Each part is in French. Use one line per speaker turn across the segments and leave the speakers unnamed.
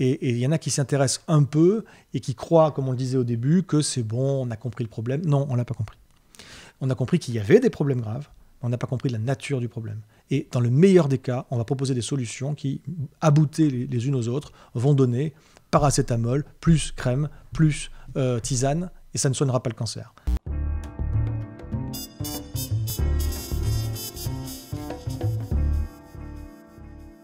Et il y en a qui s'intéressent un peu et qui croient, comme on le disait au début, que c'est bon, on a compris le problème. Non, on l'a pas compris. On a compris qu'il y avait des problèmes graves, mais on n'a pas compris la nature du problème. Et dans le meilleur des cas, on va proposer des solutions qui, aboutées les, unes aux autres, vont donner paracétamol, plus crème, plus euh, tisane, et ça ne soignera pas le cancer.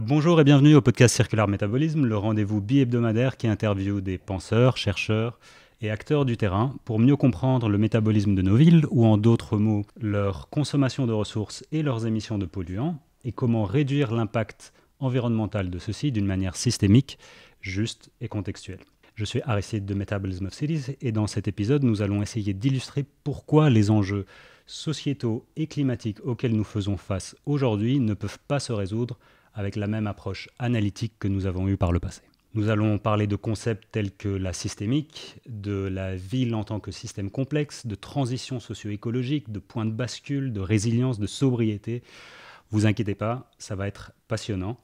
Bonjour et bienvenue au podcast Circular Métabolisme, le rendez-vous bi-hebdomadaire qui interviewe des penseurs, chercheurs et acteurs du terrain pour mieux comprendre le métabolisme de nos villes ou en d'autres mots leur consommation de ressources et leurs émissions de polluants et comment réduire l'impact environnemental de ceux-ci d'une manière systémique, juste et contextuelle. Je suis Aristide de Metabolism of Cities et dans cet épisode, nous allons essayer d'illustrer pourquoi les enjeux sociétaux et climatiques auxquels nous faisons face aujourd'hui ne peuvent pas se résoudre avec la même approche analytique que nous avons eue par le passé. Nous allons parler de concepts tels que la systémique, de la ville en tant que système complexe, de transition socio-écologique, de point de bascule, de résilience, de sobriété. Vous inquiétez pas, ça va être passionnant.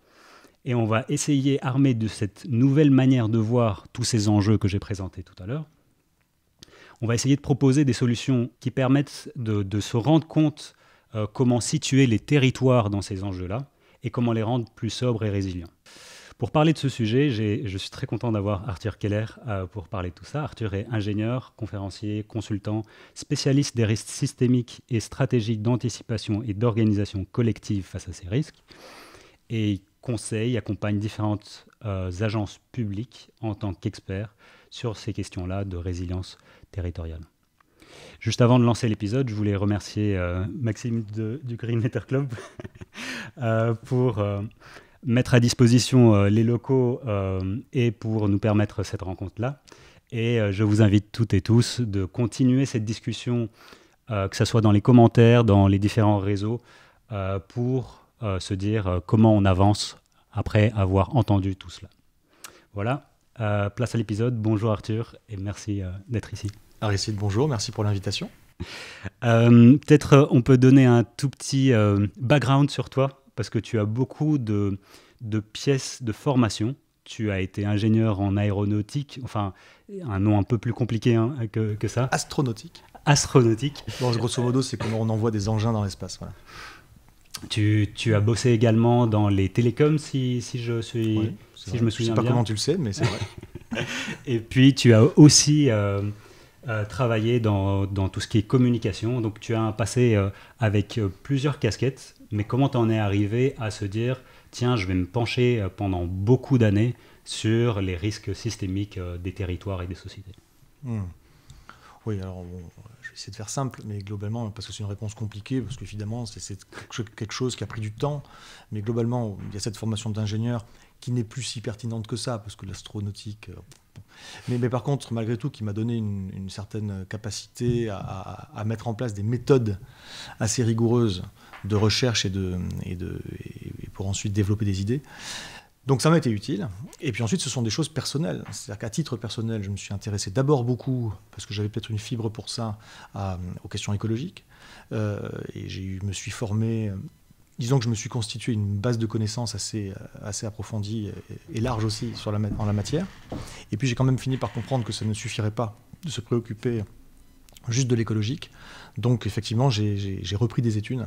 Et on va essayer, armé de cette nouvelle manière de voir tous ces enjeux que j'ai présentés tout à l'heure, on va essayer de proposer des solutions qui permettent de, se rendre compte euh, comment situer les territoires dans ces enjeux-là, et comment les rendre plus sobres et résilients. Pour parler de ce sujet, je suis très content d'avoir Arthur Keller euh, pour parler de tout ça. Arthur est ingénieur, conférencier, consultant, spécialiste des risques systémiques et stratégiques d'anticipation et d'organisation collective face à ces risques. Et il conseille, accompagne différentes euh, agences publiques en tant qu'expert sur ces questions-là de résilience territoriale. Juste avant de lancer l'épisode, je voulais remercier euh, Maxime du Green Letter Club euh, pour euh, mettre à disposition les locaux et pour nous permettre cette rencontre-là. Et je vous invite toutes et tous de continuer cette discussion, que ce soit dans les commentaires, dans les différents réseaux, pour se dire comment on avance après avoir entendu tout cela. Voilà, place à l'épisode. Bonjour Arthur et merci d'être ici. Aristide, bonjour, merci pour l'invitation. Euh, peut-être euh, on peut donner un tout petit euh, background sur toi, parce que tu as beaucoup de, de, pièces de formation. Tu as été ingénieur en aéronautique, enfin un nom un peu plus compliqué hein, que, que, ça. Astronautique. Astronautique. Bon, grosso modo, c'est comment on envoie des engins dans l'espace. Voilà. Tu, tu, as bossé également dans les télécoms, si, si je si je me souviens bien. Je sais pas comment tu le sais, mais c'est vrai. Et puis tu as aussi euh, travailler dans, tout ce qui est communication. Donc tu as un passé euh, avec euh, plusieurs casquettes, mais comment tu en es arrivé à se dire, tiens, je vais me pencher pendant beaucoup d'années sur les risques systémiques des territoires et des sociétés
hmm. Oui, alors je vais essayer de faire simple, mais globalement, parce que c'est une réponse compliquée, parce que qu'évidemment, c'est quelque chose qui a pris du temps, mais globalement, il y a cette formation d'ingénieur qui n'est plus si pertinente que ça, parce que l'astronautique, mais, par contre, malgré tout, qui m'a donné une, certaine capacité à, mettre en place des méthodes assez rigoureuses de recherche et, de, de, pour ensuite développer des idées. Donc ça m'a été utile. Et puis ensuite, ce sont des choses personnelles. C'est-à-dire qu'à titre personnel, je me suis intéressé d'abord beaucoup, parce que j'avais peut-être une fibre pour ça, aux questions écologiques. Euh, et je me suis formé disons que je me suis constitué une base de connaissances assez, euh, assez approfondie et, large aussi sur la, en la matière. Et puis j'ai quand même fini par comprendre que ça ne suffirait pas de se préoccuper juste de l'écologique. Donc effectivement, j'ai repris des études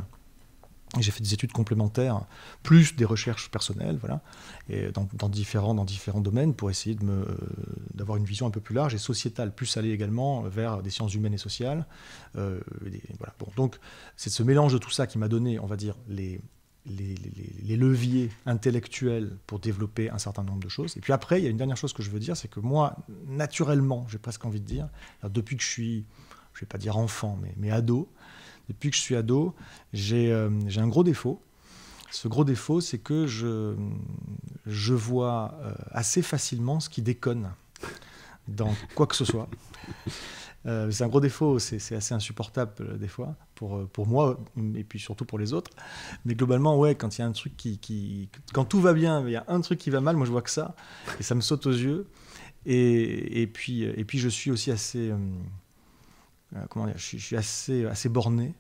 j'ai fait des études complémentaires, plus des recherches personnelles, voilà, et dans, différents, dans différents domaines pour essayer euh, d'avoir une vision un peu plus large et sociétale, plus aller également vers des sciences humaines et sociales. Euh, voilà. donc, c'est ce mélange de tout ça qui m'a donné, on va dire, les, les, les, leviers intellectuels pour développer un certain nombre de choses. Et puis après, il y a une dernière chose que je veux dire, c'est que moi, naturellement, j'ai presque envie de dire, depuis que je suis, je ne vais pas dire enfant, mais, mais ado, depuis que je suis ado, euh, j'ai un gros défaut. Ce gros défaut, c'est que je, vois euh, assez facilement ce qui déconne dans quoi que ce soit. Euh, c'est un gros défaut, c'est assez insupportable des fois, pour, pour moi mm, et puis surtout pour les autres. Mais globalement, ouais, quand il y a un truc qui, Quand tout va bien, il y a un truc qui va mal, moi je vois que ça, et ça me saute aux yeux. Et, puis, et puis je suis aussi assez. Euh, comment je, suis, assez, borné.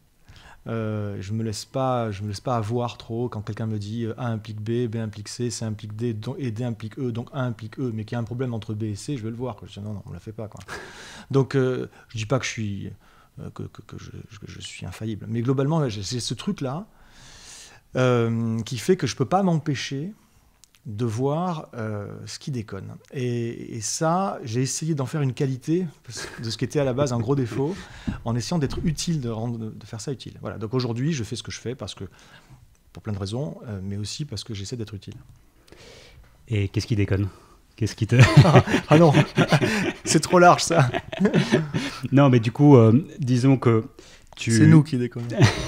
Euh, je me me laisse pas avoir trop quand quelqu'un me dit euh, A implique B, B implique C, C implique D, et D implique E, donc A implique E, mais qu'il y a un problème entre B et C, je vais le voir. Je dis non, non, on la fait pas. donc je je dis pas que je suis, que, je, suis infaillible, mais globalement j'ai ce truc là qui fait que je ne peux pas m'empêcher de voir euh, ce qui déconne. Et, ça, j'ai essayé d'en faire une qualité de ce qui était à la base un gros défaut, en essayant d'être utile, de, rendre, de faire ça utile. Voilà. Donc aujourd'hui, je fais ce que je fais parce que, pour plein de raisons, euh, mais aussi parce que j'essaie d'être utile.
Et qu'est-ce qui déconne Qu'est-ce qui te... ah non,
c'est trop large ça.
non, mais du coup, euh, disons que tu... C'est nous qui déconne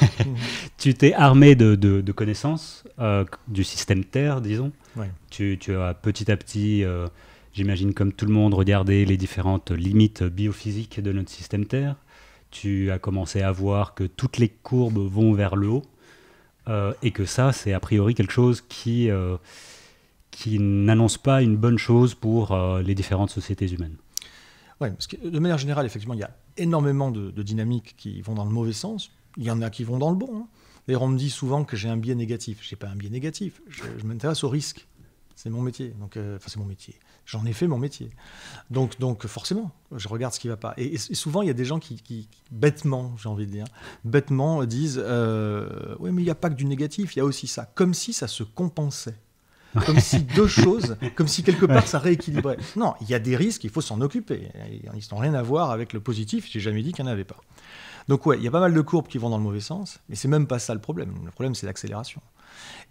tu t'es armé de, connaissances du système Terre, disons, tu, as petit à petit, euh, j'imagine comme tout le monde, regardé les différentes limites biophysiques de notre système Terre. Tu as commencé à voir que toutes les courbes vont vers le haut euh, et que ça, c'est a priori quelque chose qui, euh, qui n'annonce pas une bonne chose pour les différentes sociétés humaines.
Oui, parce que de manière générale, effectivement, il y a énormément de, dynamiques qui vont dans le mauvais sens. Il y en a qui vont dans le bon. Hein. D'ailleurs, on me dit souvent que j'ai un biais négatif. Je n'ai pas un biais négatif. Je, m'intéresse aux risque. C'est mon métier. Donc, euh, enfin, c'est mon métier. J'en ai fait mon métier. Donc, donc forcément, je regarde ce qui ne va pas. Et, souvent, il y a des gens qui, bêtement, j'ai envie de dire, bêtement euh, disent euh, Oui, mais il n'y a pas que du négatif, il y a aussi ça. Comme si ça se compensait. Comme si deux choses, comme si quelque part ça rééquilibrait. Non, il y a des risques, il faut s'en occuper. Ils n'ont rien à voir avec le positif, j'ai jamais dit qu'il n'y en avait pas. Donc ouais, il y a pas mal de courbes qui vont dans le mauvais sens, mais c'est même pas ça le problème. Le problème, c'est l'accélération.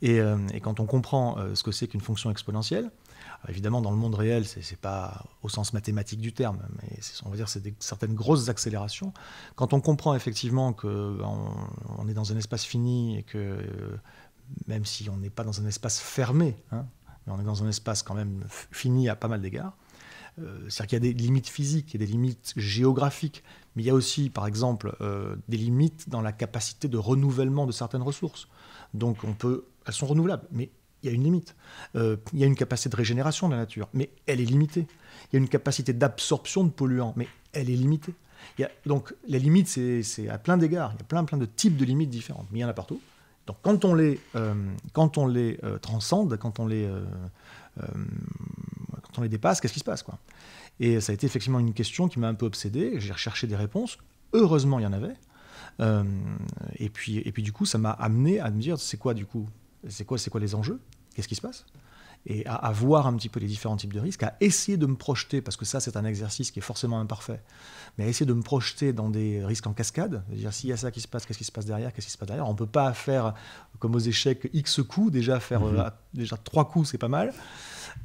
Et, euh, quand on comprend euh, ce que c'est qu'une fonction exponentielle, évidemment, dans le monde réel, ce n'est pas au sens mathématique du terme, mais on va dire c'est certaines grosses accélérations. Quand on comprend effectivement qu'on ben, on est dans un espace fini et que euh, même si on n'est pas dans un espace fermé, hein, mais on est dans un espace quand même fini à pas mal d'égards, euh, c'est-à-dire qu'il y a des limites physiques, il y a des limites géographiques, mais il y a aussi, par exemple, euh, des limites dans la capacité de renouvellement de certaines ressources. Donc on peut, elles sont renouvelables, mais il y a une limite. Euh, il y a une capacité de régénération de la nature, mais elle est limitée. Il y a une capacité d'absorption de polluants, mais elle est limitée. donc les limites, c'est à plein d'égards. Il y a plein, plein de types de limites différentes, mais il y en a partout. Donc quand on les, quand on les transcende, quand on les on les dépasse, qu'est-ce qui se passe quoi Et ça a été effectivement une question qui m'a un peu obsédé. J'ai recherché des réponses. Heureusement, il y en avait. Euh, et, puis, et puis, du coup, ça m'a amené à me dire c'est quoi, du coup C'est quoi, quoi les enjeux Qu'est-ce qui se passe et à, voir un petit peu les différents types de risques, à essayer de me projeter, parce que ça c'est un exercice qui est forcément imparfait, mais à essayer de me projeter dans des risques en cascade, c'est-à-dire s'il y a ça qui se passe, qu'est-ce qui se passe derrière, qu'est-ce qui se passe derrière. On ne peut pas faire comme aux échecs X coups, déjà faire mhm. euh, déjà trois coups c'est pas mal.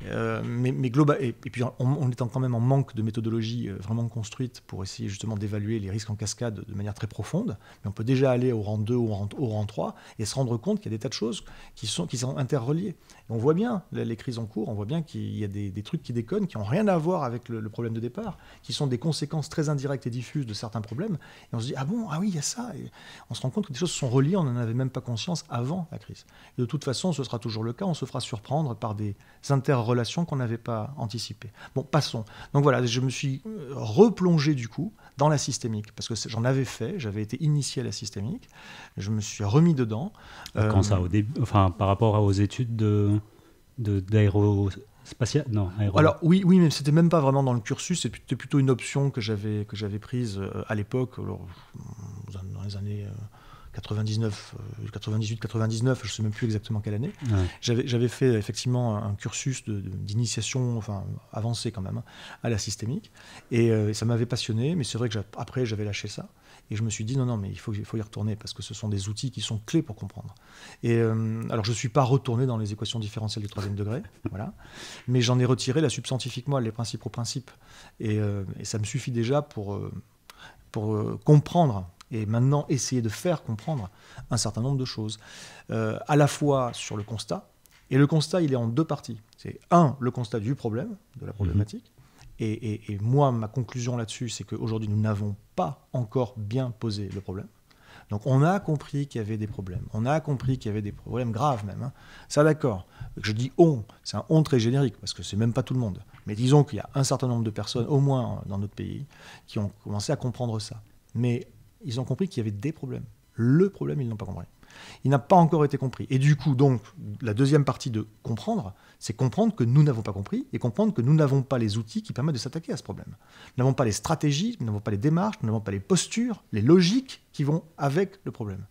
Euh, mais, mais global, et, puis on en, étant quand même en manque de méthodologie euh, vraiment construite pour essayer justement d'évaluer les risques en cascade de manière très profonde, mais on peut déjà aller au rang 2 ou au rang, 3 et se rendre compte qu'il y a des tas de choses qui sont, qui sont interreliées. on voit bien la, les crises en cours, on voit bien qu'il y a des, trucs qui déconnent, qui n'ont rien à voir avec le, problème de départ, qui sont des conséquences très indirectes et diffuses de certains problèmes. Et on se dit, ah bon, ah oui, il y a ça. Et on se rend compte que des choses sont reliées, on n'en avait même pas conscience avant la crise. de toute façon, ce sera toujours le cas, on se fera surprendre par des interrelations qu'on n'avait pas anticipées. Bon, passons. Donc voilà, je me suis euh, replongé du coup dans la systémique, parce que j'en avais fait, j'avais été initié à la systémique, je me suis remis dedans. Bah, quand ça, euh, au début,
enfin, par rapport aux études de d'aéro
non alors oui oui mais c'était même pas vraiment dans le cursus c'était plutôt une option que j'avais que j'avais prise euh, à l'époque dans les années 99 98 99 je ne sais même plus exactement quelle année j'avais fait effectivement un cursus d'initiation enfin avancé quand même hein, à la systémique et, euh, et ça m'avait passionné mais c'est vrai que après j'avais lâché ça et je me suis dit, non, non, mais il faut, il faut y retourner, parce que ce sont des outils qui sont clés pour comprendre. Et euh, alors, je ne suis pas retourné dans les équations différentielles du troisième degré, voilà, mais j'en ai retiré la substantifique moelle, les principes aux principes. Euh, et, ça me suffit déjà pour, euh, pour comprendre et maintenant essayer de faire comprendre un certain nombre de choses, à la fois sur le constat, et le constat, il est en deux parties. C'est un, le constat du problème, de la mhm. problématique, et, moi, ma conclusion là-dessus, c'est qu'aujourd'hui, nous n'avons pas encore bien posé le problème. Donc on a compris qu'il y avait des problèmes. On a compris qu'il y avait des problèmes graves même. Hein. Ça d'accord. Je dis on, c'est un on très générique parce que c'est même pas tout le monde. Mais disons qu'il y a un certain nombre de personnes, au moins dans notre pays, qui ont commencé à comprendre ça. Mais ils ont compris qu'il y avait des problèmes. Le problème, ils n'ont pas compris il n'a pas encore été compris. Et du coup, donc, la deuxième partie de comprendre, c'est comprendre que nous n'avons pas compris et comprendre que nous n'avons pas les outils qui permettent de s'attaquer à ce problème. Nous n'avons pas les stratégies, nous n'avons pas les démarches, nous n'avons pas les postures, les logiques qui vont avec le problème.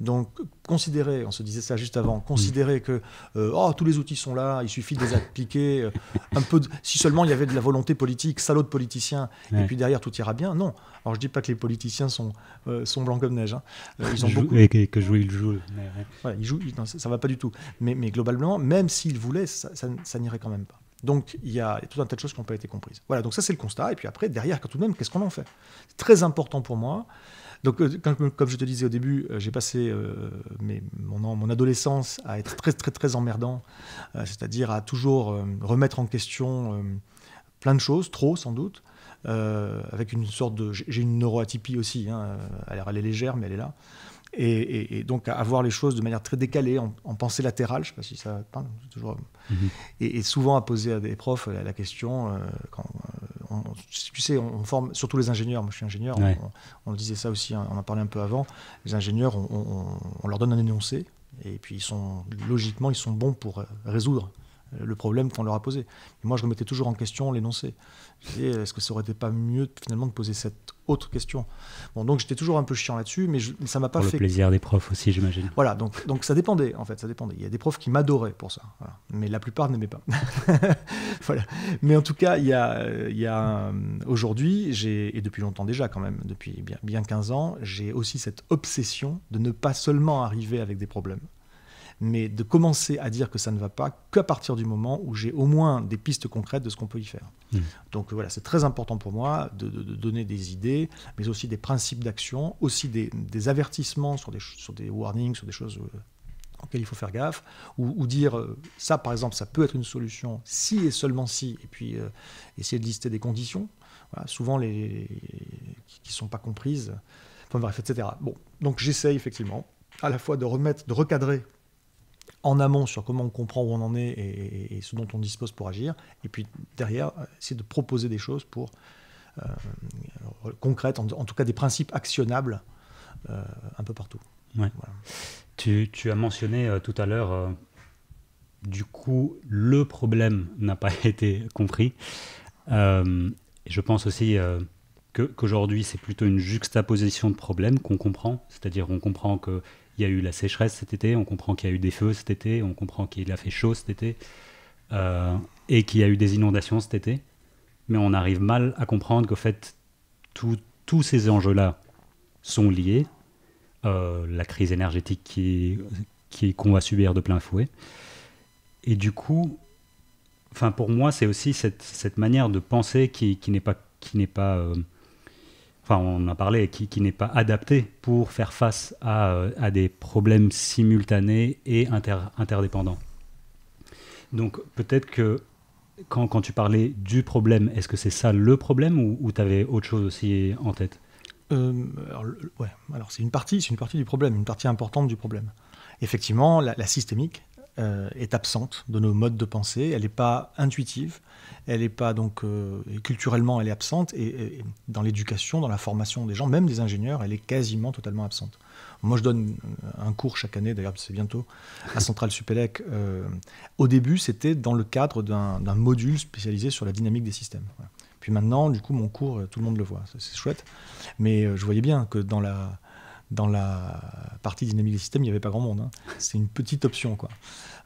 Donc, considérer, on se disait ça juste avant, considérer mm. que euh, oh, tous les outils sont là, il suffit de les appliquer, euh, un peu si seulement il y avait de la volonté politique, salaud de politiciens, et puis derrière tout ira bien. Non. Alors, je dis pas que les politiciens sont, euh, sont blancs comme neige. Hein. ils ont beaucoup... Et que, jouent, ils jouent. ça, ne va pas du tout. Mais, globalement, même s'ils voulaient, ça, n'irait quand même pas. Donc il y a tout un tas de choses qui n'ont pas été comprises. Voilà, donc ça c'est le constat. Et puis après, derrière, tout de même, qu'est-ce qu'on en fait C'est très important pour moi. Donc, euh, comme, je te disais au début, euh, j'ai passé euh, mon, adolescence à être très, très, très emmerdant, c'est-à-dire à toujours remettre en question plein de choses, trop sans doute. avec une sorte de. J'ai une neuroatypie aussi, hein, elle, est légère, mais elle est là. Et, donc, à voir les choses de manière très décalée, en, pensée latérale, je ne sais pas si ça parle, toujours. Mmh et, souvent à poser à des profs la, question quand, tu sais, on forme surtout les ingénieurs. Moi, je suis ingénieur. On, disait ça aussi. Hein, on en parlait un peu avant. Les ingénieurs, on, on leur donne un énoncé et puis ils sont logiquement, ils sont bons pour euh, résoudre euh, le problème qu'on leur a posé. moi, je remettais toujours en question l'énoncé. Est-ce que ça aurait été pas mieux finalement de poser cette autre question Bon, donc j'étais toujours un peu chiant là-dessus, mais ça m'a pas fait. le plaisir des
profs aussi, j'imagine.
Voilà, donc, ça dépendait en fait, ça dépendait. Il y a des profs qui m'adoraient pour ça, mais la plupart n'aimaient pas. voilà. Mais en tout cas, il y a, aujourd'hui, et depuis longtemps déjà quand même, depuis bien, bien 15 ans, j'ai aussi cette obsession de ne pas seulement arriver avec des problèmes mais de commencer à dire que ça ne va pas qu'à partir du moment où j'ai au moins des pistes concrètes de ce qu'on peut y faire. Hmm. Donc euh, voilà, c'est très important pour moi de, donner des idées, mais aussi des principes d'action, aussi des, avertissements sur des, sur des warnings, sur des choses euh, auxquelles il faut faire gaffe, ou, dire euh, ça par exemple, ça peut être une solution si et seulement si, et puis essayer de lister des conditions, souvent les, qui ne sont pas comprises, enfin bref, etc. Bon, donc j'essaye effectivement à la fois de remettre, de recadrer en amont sur comment on comprend où on en est et, ce dont on dispose pour agir. Et puis derrière, c'est de proposer des choses pour euh, euh, concrètes, en, tout cas des principes actionnables euh, un peu partout.
Tu, as mentionné tout à l'heure, du coup, le problème n'a pas été compris. je pense aussi qu'aujourd'hui, c'est plutôt une juxtaposition de problèmes qu'on comprend. C'est-à-dire, on comprend que il y a eu la sécheresse cet été, on comprend qu'il y a eu des feux cet été, on comprend qu'il a fait chaud cet été, euh, et qu'il y a eu des inondations cet été. Mais on arrive mal à comprendre qu'au fait, tous ces enjeux-là sont liés. Euh, la crise énergétique qui, qu'on va subir de plein fouet. Et du coup, enfin pour moi, c'est aussi cette, manière de penser qui, n'est pas, qui n'est pas euh, on en a parlé, qui, qui n'est pas adapté pour faire face à, euh, des problèmes simultanés et interdépendants. Donc peut-être que quand, tu parlais
du problème, est-ce que c'est ça le problème ou, tu avais autre chose aussi en tête euh, alors, ouais. alors c'est une partie, c'est une partie du problème, une partie importante du problème. Effectivement, la systémique, euh, est absente de nos modes de pensée, elle n'est pas intuitive, elle n'est pas donc euh, culturellement elle est absente et, dans l'éducation, dans la formation des gens, même des ingénieurs, elle est quasiment totalement absente. Moi, je donne euh, un cours chaque année, d'ailleurs, c'est bientôt à Centrale Supélec. au début, c'était dans le cadre d'un module spécialisé sur la dynamique des systèmes. Puis maintenant, du coup, mon cours, tout le monde le voit, c'est chouette. Mais je voyais bien que dans la dans la partie dynamique des systèmes, il n'y avait pas grand monde. Hein. C'est une petite option. Quoi.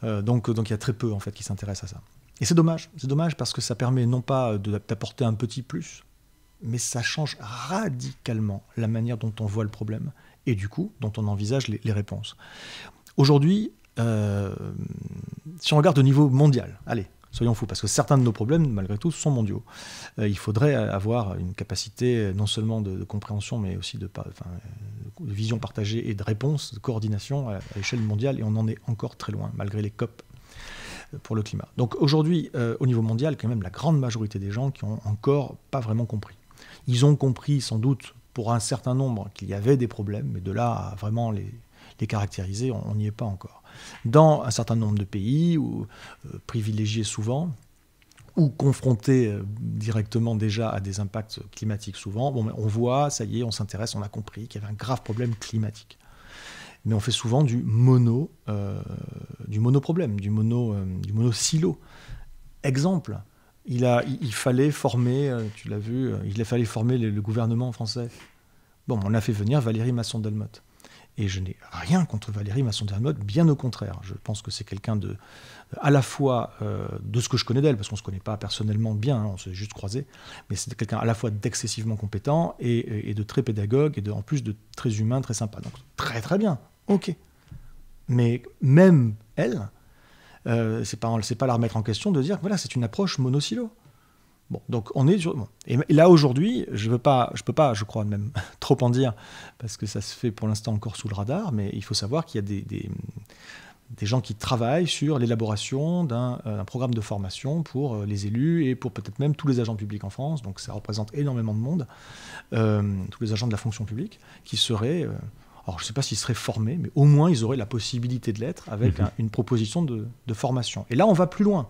Euh, donc, il y a très peu en fait qui s'intéressent à ça. Et c'est dommage, c'est dommage parce que ça permet non pas d'apporter un petit plus, mais ça change radicalement la manière dont on voit le problème et du coup dont on envisage les, réponses. Aujourd'hui, euh, si on regarde au niveau mondial, allez, soyons fous, parce que certains de nos problèmes, malgré tout, sont mondiaux. Euh, il faudrait avoir une capacité non seulement de, compréhension, mais aussi de, vision partagée et de réponse, de coordination à, l'échelle mondiale, et on en est encore très loin, malgré les COP euh, pour le climat. Donc aujourd'hui, euh, au niveau mondial, quand même, la grande majorité des gens qui ont encore pas vraiment compris. Ils ont compris sans doute pour un certain nombre qu'il y avait des problèmes, mais de là à vraiment les caractériser, on n'y est pas encore dans un certain nombre de pays, euh, privilégiés souvent, ou confrontés euh, directement déjà à des impacts climatiques souvent, bon, on voit, ça y est, on s'intéresse, on a compris qu'il y avait un grave problème climatique. Mais on fait souvent du mono, euh, du monoproblème, du mono, euh, du mono silo. Exemple, il, a, il, fallait former, tu l'as vu, il fallait former le, le, gouvernement français. Bon, on a fait venir Valérie Masson-Delmotte. Et je n'ai rien contre Valérie Masson-Dermotte, bien au contraire. Je pense que c'est quelqu'un de, à la fois euh, de ce que je connais d'elle, parce qu'on ne se connaît pas personnellement bien, hein, on s'est juste croisé, mais c'est quelqu'un à la fois d'excessivement compétent et, de très pédagogue, et en plus de très humain, très sympa. Donc très très bien, ok. Mais même elle, on euh, ne pas, pas la remettre en question de dire que voilà, c'est une approche monosilo. Bon, donc on est Et là aujourd'hui, je veux pas, je peux pas, je crois même trop en dire parce que ça se fait pour l'instant encore sous le radar, mais il faut savoir qu'il y a des, gens qui travaillent sur l'élaboration d'un euh, programme de formation pour euh, les élus et pour peut-être même tous les agents publics en France. Donc ça représente énormément de monde, euh, tous les agents de la fonction publique qui seraient alors, je ne sais pas s'ils seraient formés, mais au moins, ils auraient la possibilité de l'être avec mhm. une proposition de, formation. Et là, on va plus loin.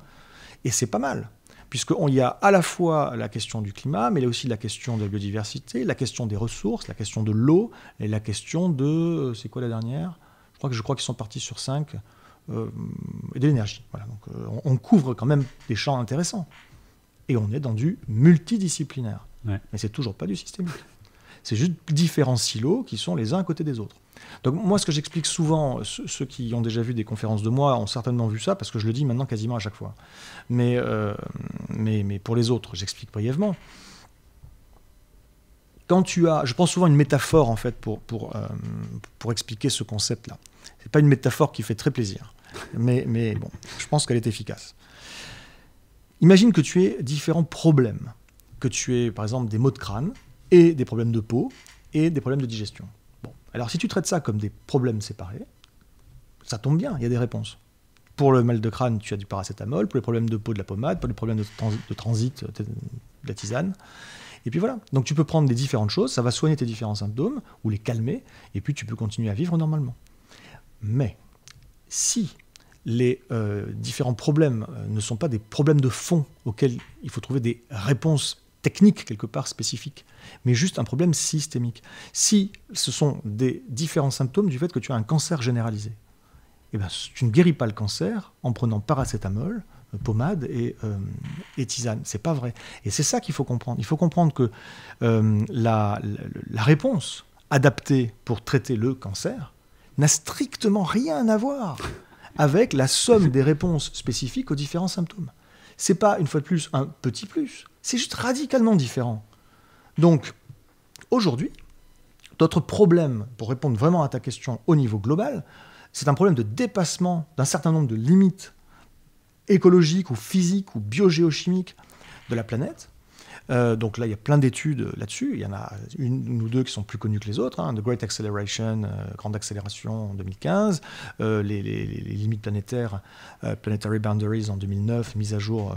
Et c'est pas mal puisqu'on y a à la fois la question du climat, mais il y a aussi la question de la biodiversité, la question des ressources, la question de l'eau, et la question de... Euh, c'est quoi la dernière Je crois que je qu'ils sont partis sur cinq, euh, et de l'énergie. Voilà, donc euh, on, couvre quand même des champs intéressants. Et on est dans du multidisciplinaire. Mais Mais c'est toujours pas du systémique. C'est juste différents silos qui sont les uns à côté des autres. Donc moi, ce que j'explique souvent, ceux qui ont déjà vu des conférences de moi ont certainement vu ça, parce que je le dis maintenant quasiment à chaque fois. Mais, euh, pour les autres, j'explique brièvement. Quand tu as, je pense souvent une métaphore en fait euh, pour, expliquer ce concept-là. C'est pas une métaphore qui fait très plaisir, mais, je pense qu'elle est efficace. Imagine que tu aies différents problèmes, que tu aies par exemple des maux de crâne et des problèmes de peau et des problèmes de digestion. Alors si tu traites ça comme des problèmes séparés, ça tombe bien, il y a des réponses. Pour le mal de crâne, tu as du paracétamol, pour les problèmes de peau, de la pommade, pour les problèmes de, transit, euh, de la tisane. Et puis voilà. Donc tu peux prendre des différentes choses, ça va soigner tes différents symptômes ou les calmer, et puis tu peux continuer à vivre normalement. Mais si les euh, différents problèmes euh, ne sont pas des problèmes de fond auxquels il faut trouver des réponses technique quelque part spécifique, mais juste un problème systémique. Si ce sont des différents symptômes du fait que tu as un cancer généralisé, eh bien, tu ne guéris pas le cancer en prenant paracétamol, euh, pommade et, euh, tisane. C'est pas vrai. Et c'est ça qu'il faut comprendre. Il faut comprendre que euh, la, la réponse adaptée pour traiter le cancer n'a strictement rien à voir avec la somme des réponses spécifiques aux différents symptômes. C'est pas une fois de plus un petit plus c'est juste radicalement différent. Donc, aujourd'hui, notre problème, pour répondre vraiment à ta question au niveau global, c'est un problème de dépassement d'un certain nombre de limites écologiques ou physiques ou biogéochimiques de la planète, euh, donc là, il y a plein d'études là-dessus. Il y en a une ou deux qui sont plus connues que les autres. Hein. The Great Acceleration, euh, Grande Accélération en 2015, euh, les, limites planétaires, Planetary Boundaries en 2009, mise à jour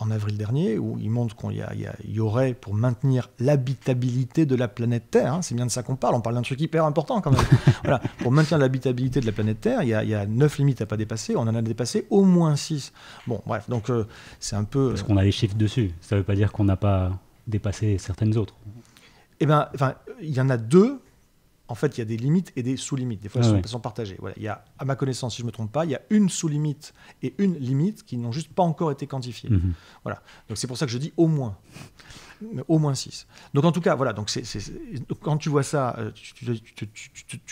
en, avril dernier, où ils montrent qu'il y, y, aurait, pour maintenir l'habitabilité de la planète Terre, hein, c'est bien de ça qu'on parle, on parle d'un truc hyper important quand même. pour maintenir l'habitabilité de la planète Terre, il y, a, neuf limites à pas dépasser, on en a dépassé au moins 6. Bon, bref, donc c'est un peu... Parce qu'on a les chiffres dessus, ça ne veut pas dire qu'on n'a pas dépasser certaines autres Eh bien, il y en a deux. En fait, il y a des limites et des sous-limites. Des fois, ah elles sont, partagées. Voilà. Il à ma connaissance, si je ne me trompe pas, il y a une sous-limite et une limite qui n'ont juste pas encore été quantifiées. Mhm. Voilà. Donc, c'est pour ça que je dis au moins au moins 6. Donc en tout cas, voilà, donc quand tu vois ça, euh, tu, tu,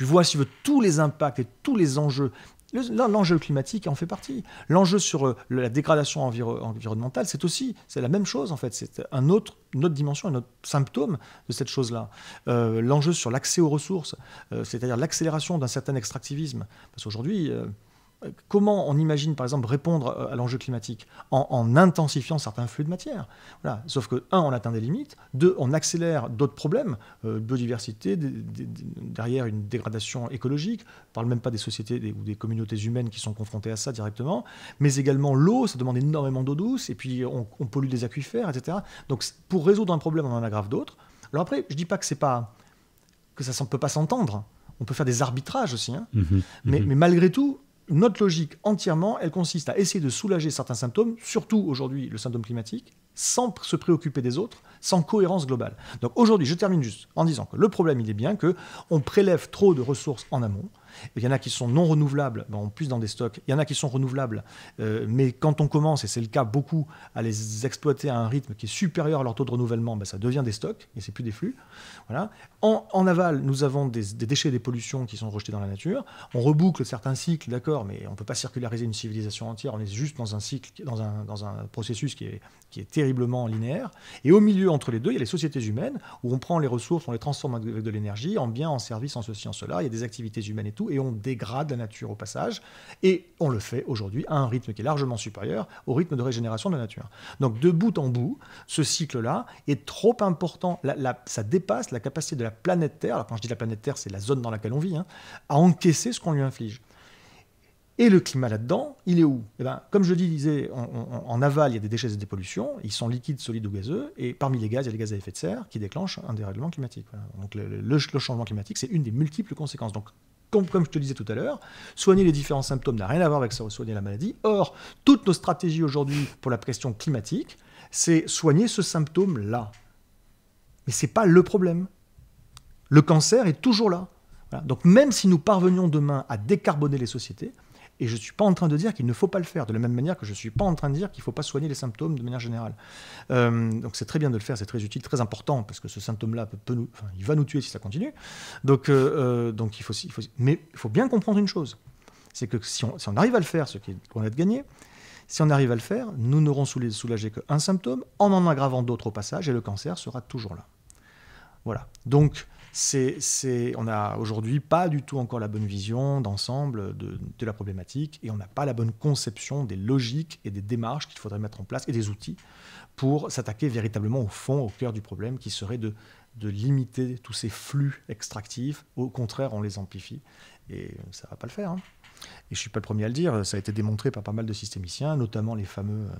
vois, si tu veux, tous les impacts et tous les enjeux L'enjeu climatique en fait partie. L'enjeu sur euh, la dégradation environnementale, c'est aussi, c'est la même chose en fait. C'est un autre, une autre dimension, un autre symptôme de cette chose-là. Euh, l'enjeu sur l'accès aux ressources, euh, c'est-à-dire l'accélération d'un certain extractivisme. Parce qu'aujourd'hui, Comment on imagine, par exemple, répondre euh, à l'enjeu climatique en, intensifiant certains flux de matière Sauf que, un, on atteint des limites, deux, on accélère d'autres problèmes, euh, biodiversité, derrière une dégradation écologique, on ne parle même pas des sociétés ou des communautés humaines qui sont confrontées à ça directement, mais également l'eau, ça demande énormément d'eau douce, et puis on, pollue les aquifères, etc. Donc, pour résoudre un problème, on en aggrave d'autres. Alors après, je ne dis pas que, c'est pas, que ça ne peut pas s'entendre, on peut faire des arbitrages aussi, hein. mm-hmm. Mm-hmm. mais malgré tout, notre logique entièrement, elle consiste à essayer de soulager certains symptômes, surtout aujourd'hui le symptôme climatique, sans se préoccuper des autres, sans cohérence globale. Donc aujourd'hui, je termine juste en disant que le problème, il est bien que on prélève trop de ressources en amont, il y en a qui sont non renouvelables, ben on puise dans des stocks. Il y en a qui sont renouvelables, euh, mais quand on commence, et c'est le cas beaucoup, à les exploiter à un rythme qui est supérieur à leur taux de renouvellement, ben ça devient des stocks et c'est plus des flux. Voilà. En, aval, nous avons des, déchets, des pollutions qui sont rejetés dans la nature. On reboucle certains cycles, d'accord, mais on ne peut pas circulariser une civilisation entière. On est juste dans un cycle, dans un, dans un processus qui est, qui est terriblement linéaire. Et au milieu, entre les deux, il y a les sociétés humaines où on prend les ressources, on les transforme avec de l'énergie, en biens, en services, en ceci, en cela. Il y a des activités humaines et tout et on dégrade la nature au passage. Et on le fait aujourd'hui à un rythme qui est largement supérieur au rythme de régénération de la nature. Donc de bout en bout, ce cycle-là est trop important. ça dépasse la capacité de la planète Terre, alors quand je dis la planète Terre, c'est la zone dans laquelle on vit, hein, à encaisser ce qu'on lui inflige. Et le climat là-dedans, il est où eh ben, Comme je disais, en aval, il y a des déchets et des pollutions. Ils sont liquides, solides ou gazeux. Et parmi les gaz, il y a les gaz à effet de serre qui déclenchent un dérèglement climatique. Donc le, le, changement climatique, c'est une des multiples conséquences. Donc comme, je te disais tout à l'heure, soigner les différents symptômes n'a rien à voir avec soigner la maladie. Or, toutes nos stratégies aujourd'hui pour la question climatique, c'est soigner ce symptôme-là. Mais ce n'est pas le problème. Le cancer est toujours là. Donc même si nous parvenions demain à décarboner les sociétés, et je ne suis pas en train de dire qu'il ne faut pas le faire, de la même manière que je ne suis pas en train de dire qu'il ne faut pas soigner les symptômes de manière générale. Euh, donc c'est très bien de le faire, c'est très utile, très important, parce que ce symptôme-là, peut, nous, il va nous tuer si ça continue. Donc, euh, euh, donc il faut, mais il faut bien comprendre une chose, c'est que si on, arrive à le faire, ce qui est de gagné, si on arrive à le faire, nous n'aurons soulagé qu'un symptôme, en en aggravant d'autres au passage, et le cancer sera toujours là. Voilà. Donc, on n'a aujourd'hui pas du tout encore la bonne vision d'ensemble de, la problématique et on n'a pas la bonne conception des logiques et des démarches qu'il faudrait mettre en place et des outils pour s'attaquer véritablement au fond, au cœur du problème qui serait de, limiter tous ces flux extractifs. Au contraire, on les amplifie et ça ne va pas le faire. Hein. Et je ne suis pas le premier à le dire, ça a été démontré par pas mal de systémiciens, notamment les fameux, euh,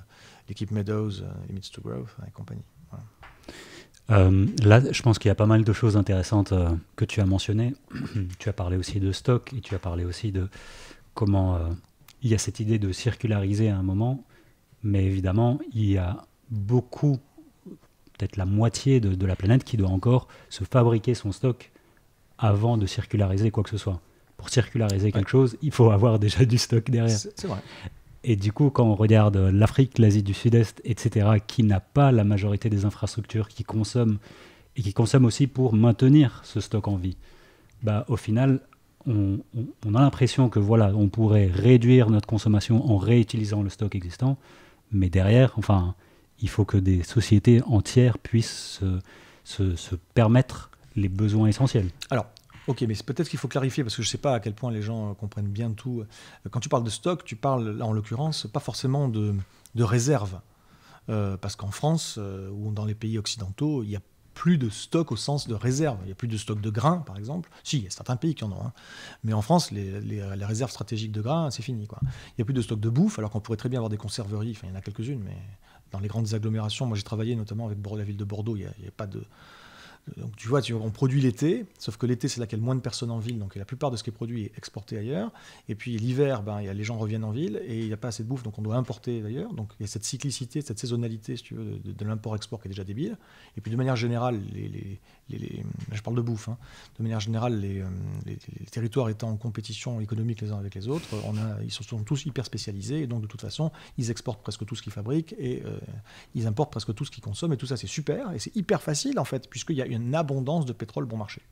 l'équipe Meadows, Limits euh, to Growth et compagnie.
Euh, là, je pense qu'il y a pas mal de choses intéressantes euh, que tu as mentionnées. tu as parlé aussi de stock et tu as parlé aussi de comment euh, il y a cette idée de circulariser à un moment, mais évidemment, il y a beaucoup, peut-être la moitié de, la planète qui doit encore se fabriquer son stock avant de circulariser quoi que ce soit. Pour circulariser quelque chose, il faut avoir déjà du stock derrière. C'est vrai. Et du coup, quand on regarde euh, l'Afrique, l'Asie du Sud-Est, etc., qui n'a pas la majorité des infrastructures, qui consomment, et qui consomment aussi pour maintenir ce stock en vie, bah, au final, on, a l'impression que voilà, on pourrait réduire notre consommation en réutilisant le stock existant, mais derrière, enfin, il faut que des sociétés entières puissent se, se permettre les besoins essentiels.
Alors, Ok, mais peut-être qu'il faut clarifier, parce que je ne sais pas à quel point les gens euh, comprennent bien tout. Euh, quand tu parles de stock, tu parles, là en l'occurrence, pas forcément de, de réserve. Euh, parce qu'en France ou dans les pays occidentaux, il n'y a plus de stock au sens de réserve. Il n'y a plus de stock de grains, par exemple. Si, il y a certains pays qui en ont. Hein. Mais en France, les, les, réserves stratégiques de grains, c'est fini. Quoi. Il n'y a plus de stock de bouffe, alors qu'on pourrait très bien avoir des conserveries. Enfin, il y en a quelques-unes, mais dans les grandes agglomérations, moi j'ai travaillé notamment avec la ville de Bordeaux, il n'y a, pas de donc tu vois, tu, on produit l'été, sauf que l'été c'est là qu'il y a moins de personnes en ville, donc la plupart de ce qui est produit est exporté ailleurs. Et puis l'hiver, ben, les gens reviennent en ville et il n'y a pas assez de bouffe, donc on doit importer d'ailleurs. Donc il y a cette cyclicité, cette saisonnalité, si tu veux, de, l'import-export qui est déjà débile. Et puis de manière générale, les, je parle de bouffe, hein. de manière générale, euh, les, territoires étant en compétition économique les uns avec les autres, on a, ils sont tous hyper spécialisés, et donc de toute façon, ils exportent presque tout ce qu'ils fabriquent, et euh, ils importent presque tout ce qu'ils consomment, et tout ça c'est super, et c'est hyper facile en fait, puisqu'il y a une abondance de pétrole bon marché.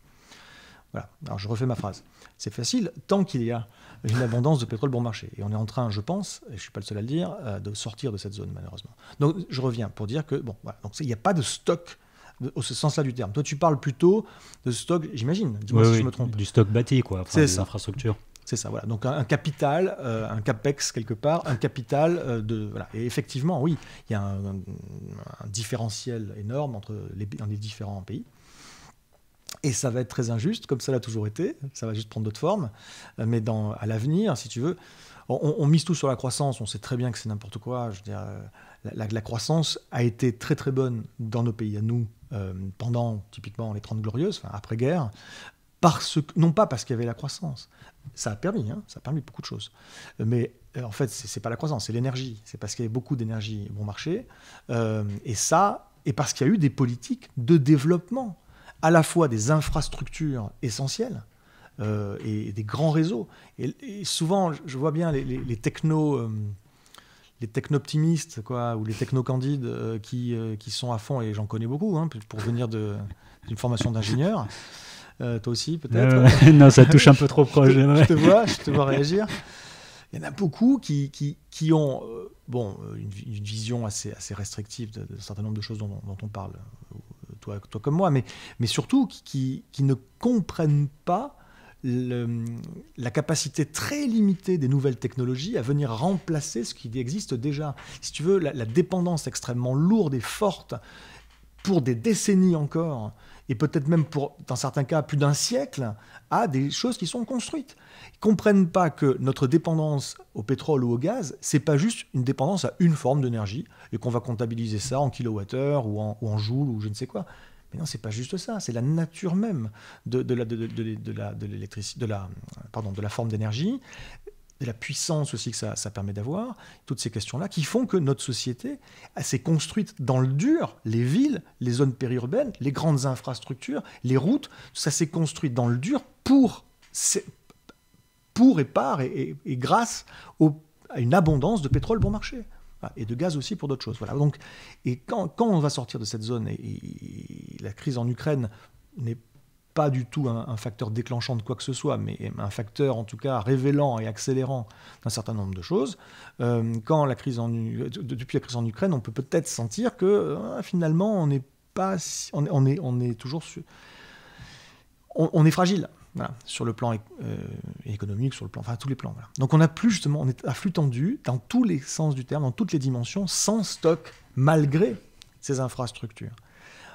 Voilà. Alors je refais ma phrase. C'est facile tant qu'il y a une abondance de pétrole bon marché. Et on est en train, je pense, et je ne suis pas le seul à le dire, euh, de sortir de cette zone malheureusement. Donc je reviens pour dire que bon, voilà. il n'y a pas de stock au sens-là du terme. Toi, tu parles plutôt de stock, j'imagine, dis-moi si je me trompe. Du stock bâti, quoi, enfin, des infrastructures. C'est ça, voilà. Donc un, capital, euh, un capex quelque part, un capital euh, de. Voilà. Et effectivement, oui, il y a un, différentiel énorme entre les, dans différents pays. Et ça va être très injuste, comme ça l'a toujours été. Ça va juste prendre d'autres formes. Euh, mais dans, à l'avenir, si tu veux, on, on, mise tout sur la croissance. On sait très bien que c'est n'importe quoi. Je veux dire, la, croissance a été très très bonne dans nos pays à nous euh, pendant typiquement les 30 glorieuses, enfin, après-guerre, parce que, non pas parce qu'il y avait la croissance, ça a permis, hein, ça a permis beaucoup de choses, mais euh, en fait c'est pas la croissance, c'est l'énergie, c'est parce qu'il y avait beaucoup d'énergie bon marché, euh, et ça, et parce qu'il y a eu des politiques de développement, à la fois des infrastructures essentielles, et, des grands réseaux. Et, souvent, je vois bien les, les, techno, les techno quoi, ou les techno-candides euh, qui, euh, qui, sont à fond, et j'en connais beaucoup, hein, pour venir d'une formation d'ingénieur. Euh, toi aussi, peut-être Non, ça touche un peu trop proche. je, te, je, te, vois, je te vois réagir. Il y en a beaucoup qui, qui, qui ont bon, une, vision assez, assez restrictive d'un certain nombre de choses dont, on parle, toi, toi, comme moi, mais, mais surtout qui, qui ne comprennent pas la capacité très limitée des nouvelles technologies à venir remplacer ce qui existe déjà. Si tu veux, la, dépendance extrêmement lourde et forte pour des décennies encore, et peut-être même pour, dans certains cas, plus d'un siècle, à des choses qui sont construites. Ils comprennent pas que notre dépendance au pétrole ou au gaz, n'est pas juste une dépendance à une forme d'énergie, et qu'on va comptabiliser ça en kilowattheure ou ou en joules ou je ne sais quoi. Mais non, c'est pas juste ça, c'est la nature même de, la, de, pardon, de la forme d'énergie, de la puissance aussi que ça, permet d'avoir, toutes ces questions-là, qui font que notre société s'est construite dans le dur, les villes, les zones périurbaines, les grandes infrastructures, les routes, ça s'est construit dans le dur pour, pour et par et, grâce à une abondance de pétrole bon marché. Ah, et de gaz aussi pour d'autres choses. Voilà. Donc, et quand, on va sortir de cette zone, et, la crise en Ukraine n'est pas du tout un, facteur déclenchant de quoi que ce soit, mais un facteur en tout cas révélant et accélérant d'un certain nombre de choses. Euh, quand la crise en, depuis la crise en Ukraine, on peut peut-être sentir que euh, finalement on n'est pas, on, on, est, on est toujours, on est fragile sur le plan euh, économique, sur le plan, enfin tous les plans. Donc on n'a plus justement, on est à flux tendu dans tous les sens du terme, dans toutes les dimensions, sans stock, malgré ces infrastructures.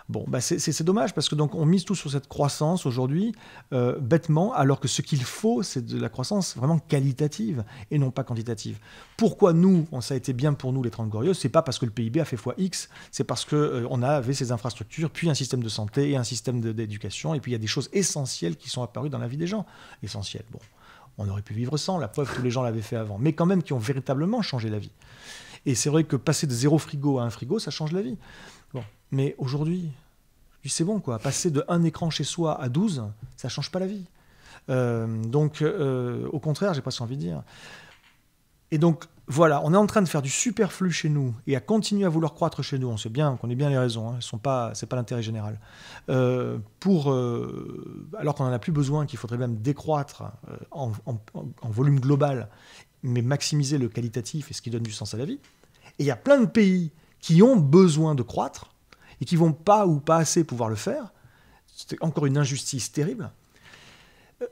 Bon, bah, c'est dommage parce que on mise tout sur cette croissance aujourd'hui, euh, bêtement, alors que ce qu'il faut, c'est de la croissance vraiment qualitative et non pas quantitative. Pourquoi nous, on, ça a été bien pour nous les 30 glorieuses, C'est pas parce que le PIB a fait fois X, c'est parce qu'on euh, avait ces infrastructures, puis un système de santé et un système d'éducation, et puis il y a des choses essentielles qui sont apparues dans la vie des gens. Essentielles, bon. On aurait pu vivre sans, la preuve, tous les gens l'avaient fait avant, mais quand même qui ont véritablement changé la vie. Et c'est vrai que passer de zéro frigo à un frigo, ça change la vie. Mais aujourd'hui, c'est bon, quoi. Passer de un écran chez soi à 12, ça change pas la vie. Euh, donc, euh, au contraire, j'ai presque envie de dire. Et donc, voilà, on est en train de faire du superflu chez nous et à continuer à vouloir croître chez nous. On sait bien, qu'on est bien les raisons, hein, sont pas, c'est pas l'intérêt général. Euh, pour, alors qu'on en a plus besoin, qu'il faudrait même décroître en, en volume global, mais maximiser le qualitatif et ce qui donne du sens à la vie. Et il y a plein de pays qui ont besoin de croître et qui vont pas ou pas assez pouvoir le faire. C'est encore une injustice terrible.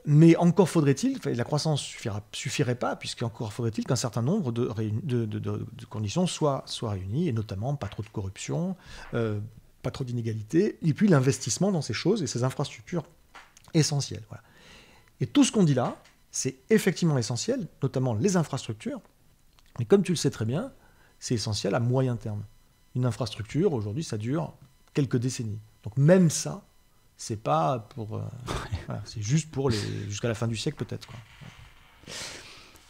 Mais encore faudrait-il, la croissance ne suffirait pas, puisqu'encore faudrait-il qu'un certain nombre de, conditions soient, réunies, et notamment pas trop de corruption, euh, pas trop d'inégalités, et puis l'investissement dans ces choses et ces infrastructures essentielles. Voilà. Et tout ce qu'on dit là, c'est effectivement essentiel, notamment les infrastructures, mais comme tu le sais très bien, c'est essentiel à moyen terme une infrastructure, aujourd'hui, ça dure quelques décennies. Donc même ça, c'est pas pour. Euh, c'est juste pour les jusqu'à la fin du siècle peut-être.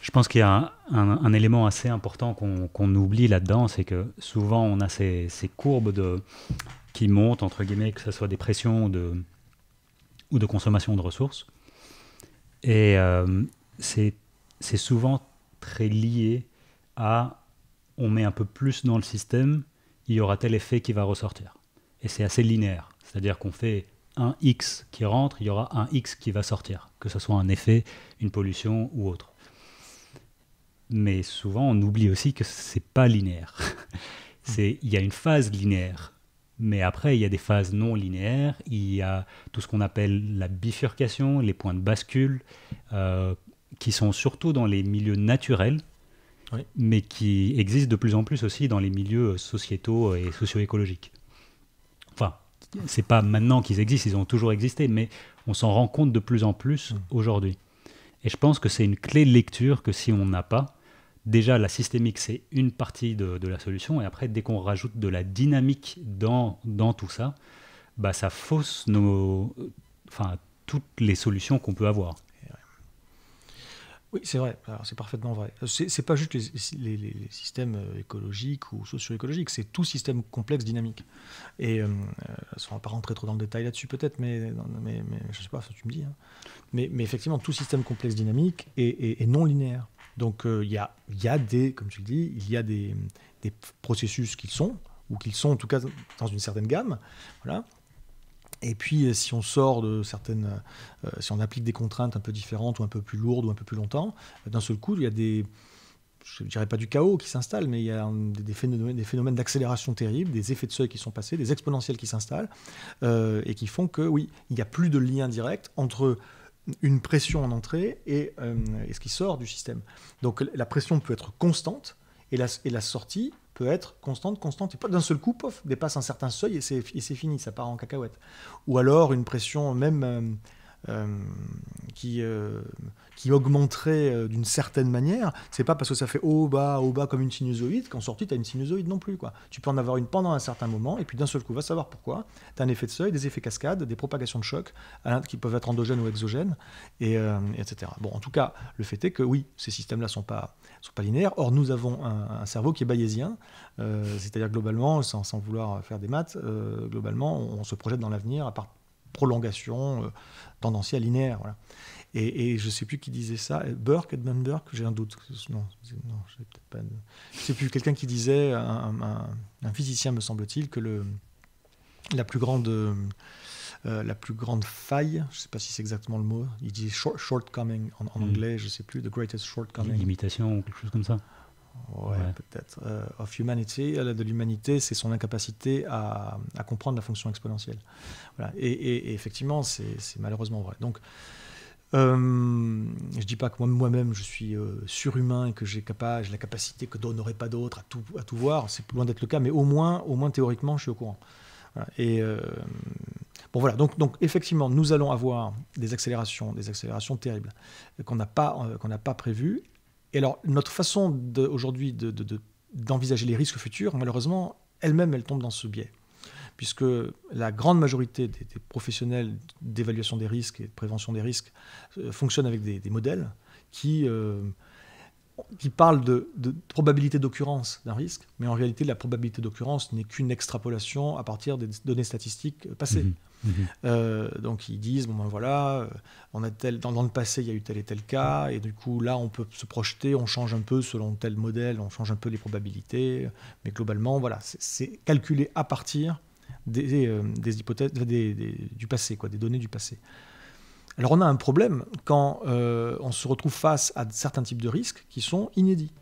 Je pense qu'il y a un, élément assez important qu'on oublie là-dedans, c'est que souvent on a ces, courbes de, qui montent, entre guillemets, que ce soit des pressions de, ou de consommation de ressources. Et euh, c'est souvent très lié à on met un peu plus dans le système il y aura tel effet qui va ressortir. Et c'est assez linéaire. C'est-à-dire qu'on fait un X qui rentre, il y aura un X qui va sortir, que ce soit un effet, une pollution ou autre. Mais souvent, on oublie aussi que c'est pas linéaire. il y a une phase linéaire, mais après il y a des phases non linéaires. Il y a tout ce qu'on appelle la bifurcation, les points de bascule, euh, qui sont surtout dans les milieux naturels, mais qui existe de plus en plus aussi dans les milieux sociétaux et socio-écologiques. Enfin, c'est pas maintenant qu'ils existent, ils ont toujours existé, mais on s'en rend compte de plus en plus mm. aujourd'hui. Et je pense que c'est une clé de lecture que si on n'a pas, déjà la systémique c'est une partie de, de, la solution, et après dès qu'on rajoute de la dynamique dans, dans tout ça, bah ça fausse nos, enfin, toutes les solutions qu'on peut avoir.
Oui, c'est vrai. c'est parfaitement vrai. Euh, c'est pas juste les, systèmes euh, écologiques ou socio-écologiques, c'est tout système complexe dynamique. Et euh, ne va pas rentrer trop dans le détail là-dessus peut-être, mais, mais, ne je sais pas, tu me dis. Hein. Mais, effectivement, tout système complexe dynamique est, non linéaire. Donc il y, a, des, comme tu dis, il y a des, processus qui sont, ou qui sont en tout cas dans une certaine gamme, voilà, et puis, euh, si on sort de certaines. Euh, si on applique des contraintes un peu différentes ou un peu plus lourdes ou un peu plus longtemps, euh, d'un seul coup, il y a des. Je dirais pas du chaos qui s'installe, mais il y a des phénomènes, d'accélération terribles, des effets de seuil qui sont passés, des exponentiels qui s'installent, et qui font que, oui, il n'y a plus de lien direct entre une pression en entrée et, ce qui sort du système. Donc la pression peut être constante, et et la sortie peut être constante, constante, et pas d'un seul coup, pof, dépasse un certain seuil et c'est fini, ça part en cacahuète. Ou alors une pression même euh, euh, qui, euh, qui augmenterait euh, d'une certaine manière, c'est pas parce que ça fait haut, bas, haut, bas comme une sinusoïde qu'en sortie tu as une sinusoïde non plus. Quoi. Tu peux en avoir une pendant un certain moment et puis d'un seul coup, va savoir pourquoi. Tu as un effet de seuil, des effets cascades, des propagations de choc qui peuvent être endogènes ou exogènes, et, etc. Bon, en tout cas, le fait est que oui, ces systèmes-là sont pas, sont pas linéaires. Or, nous avons un, cerveau qui est bayésien, c'est-à-dire globalement, sans, sans, vouloir faire des maths, globalement, on, on, se projette dans l'avenir à partir prolongation euh, tendancielle linéaire. Voilà. Et, je ne sais plus qui disait ça, Burke, Edmund Burke, j'ai un doute. Non, non Je ne sais plus, quelqu'un qui disait, un, physicien me semble-t-il, que le, la, plus grande, euh, euh, la plus grande faille, je ne sais pas si c'est exactement le mot, il dit shortcoming en, hmm. anglais, je ne sais plus, the greatest shortcoming. Limitation ou quelque chose comme ça. Ouais, peut-être. Euh, of humanity, euh, de l'humanité, c'est son incapacité à, comprendre la fonction exponentielle. Et, effectivement, c'est malheureusement vrai. Donc, euh, je ne dis pas que moi-même je suis surhumain et que j'ai la capacité que d'autres n'auraient pas d'autres à tout, à tout voir. C'est loin d'être le cas, mais au moins, au moins théoriquement, je suis au courant. Et bon voilà. Donc, donc effectivement, nous allons avoir des accélérations, des accélérations terribles qu'on n'a pas qu'on n'a pas prévues et alors, notre façon aujourd'hui d'envisager les risques futurs, malheureusement, elle-même, elle tombe dans ce biais. Puisque la grande majorité des, professionnels d'évaluation des risques et de prévention des risques euh, fonctionnent avec des, modèles qui, euh, parlent de, probabilité d'occurrence d'un risque, mais en réalité, la probabilité d'occurrence n'est qu'une extrapolation à partir des données statistiques passées. Mm-hmm. Euh, donc ils disent bon ben voilà, euh, on a tel, dans, le passé il y a eu tel et tel cas et du coup là on peut se projeter, on change un peu selon tel modèle, on change un peu les probabilités, mais globalement voilà c'est calculé à partir des, euh, hypothèses du passé quoi, des données du passé. Alors on a un problème quand on se retrouve face à certains types de risques qui sont inédits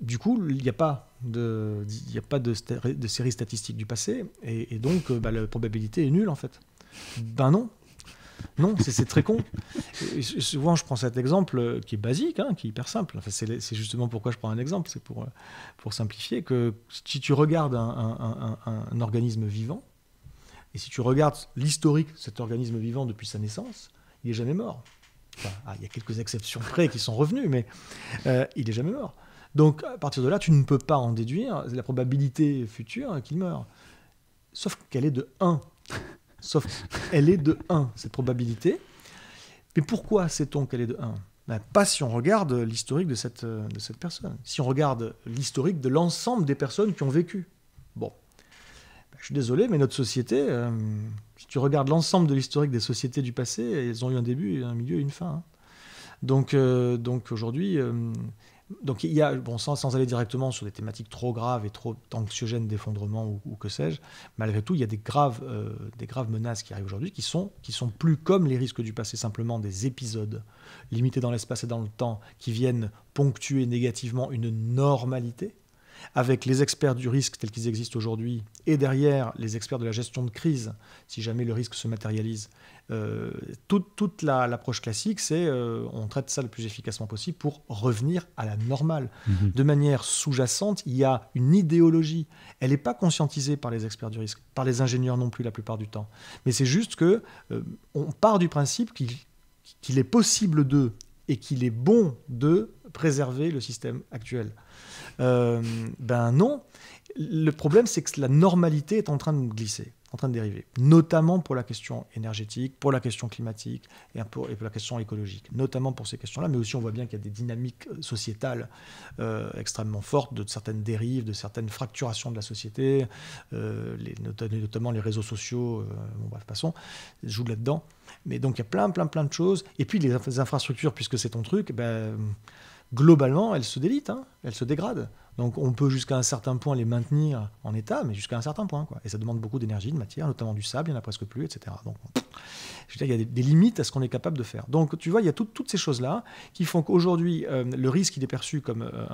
du coup, il n'y a pas, de, série statistique du passé, et, donc euh, bah, la probabilité est nulle en fait. Ben non. Non, c'est très con. souvent, je prends cet exemple euh, qui est basique, hein, qui est hyper simple. c'est justement pourquoi je prends un exemple, c'est pour, euh, simplifier que si tu regardes un, organisme vivant, et si tu regardes l'historique de cet organisme vivant depuis sa naissance, il n'est jamais mort. Ah, il y a quelques exceptions près qui sont revenues, mais il n'est jamais mort. Donc à partir de là, tu ne peux pas en déduire la probabilité future qu'il meure. Sauf qu'elle est de 1. Sauf qu'elle est de 1, cette probabilité. Mais pourquoi sait-on qu'elle est de 1 ben, Pas si on regarde l'historique de cette, euh, de cette personne. Si on regarde l'historique de l'ensemble des personnes qui ont vécu. Bon. Ben, je suis désolé, mais notre société, euh, si tu regardes l'ensemble de l'historique des sociétés du passé, elles ont eu un début, un milieu et une fin. Hein. Donc, euh, donc aujourd'hui, donc il y a, bon, sans, sans, aller directement sur des thématiques trop graves et trop anxiogènes d'effondrement ou, que sais-je, malgré tout, il y a des graves, euh, graves menaces qui arrivent aujourd'hui qui sont, qui sont plus comme les risques du passé, simplement des épisodes limités dans l'espace et dans le temps qui viennent ponctuer négativement une normalité avec les experts du risque tels qu'ils existent aujourd'hui et derrière les experts de la gestion de crise, si jamais le risque se matérialise. Euh, toute, toute l'approche classique, c'est euh, on traite ça le plus efficacement possible pour revenir à la normale. Mhm. De manière sous-jacente, il y a une idéologie. Elle n'est pas conscientisée par les experts du risque, par les ingénieurs non plus la plupart du temps. Mais c'est juste que euh, on part du principe qu'il est possible de et qu'il est bon de préserver le système actuel euh, Ben non. Le problème, c'est que la normalité est en train de glisser, en train de dériver, notamment pour la question énergétique, pour la question climatique et pour, et pour la question écologique, notamment pour ces questions-là, mais aussi on voit bien qu'il y a des dynamiques euh, sociétales euh, extrêmement fortes, de certaines dérives, de certaines fracturations de la société, notamment les réseaux sociaux, bon, bref, passons, joue là-dedans. Mais donc il y a plein, plein, plein de choses. Et puis les, infrastructures, puisque c'est ton truc, ben globalement, elles se délitent, hein, elles se dégradent. Donc on peut jusqu'à un certain point les maintenir en état, mais jusqu'à un certain point. Quoi. Et ça demande beaucoup d'énergie, de matière, notamment du sable, il n'y en a presque plus, etc. Donc je il y a des, limites à ce qu'on est capable de faire. Donc tu vois, il y a toutes ces choses-là qui font qu'aujourd'hui, euh, le risque, il est perçu comme euh,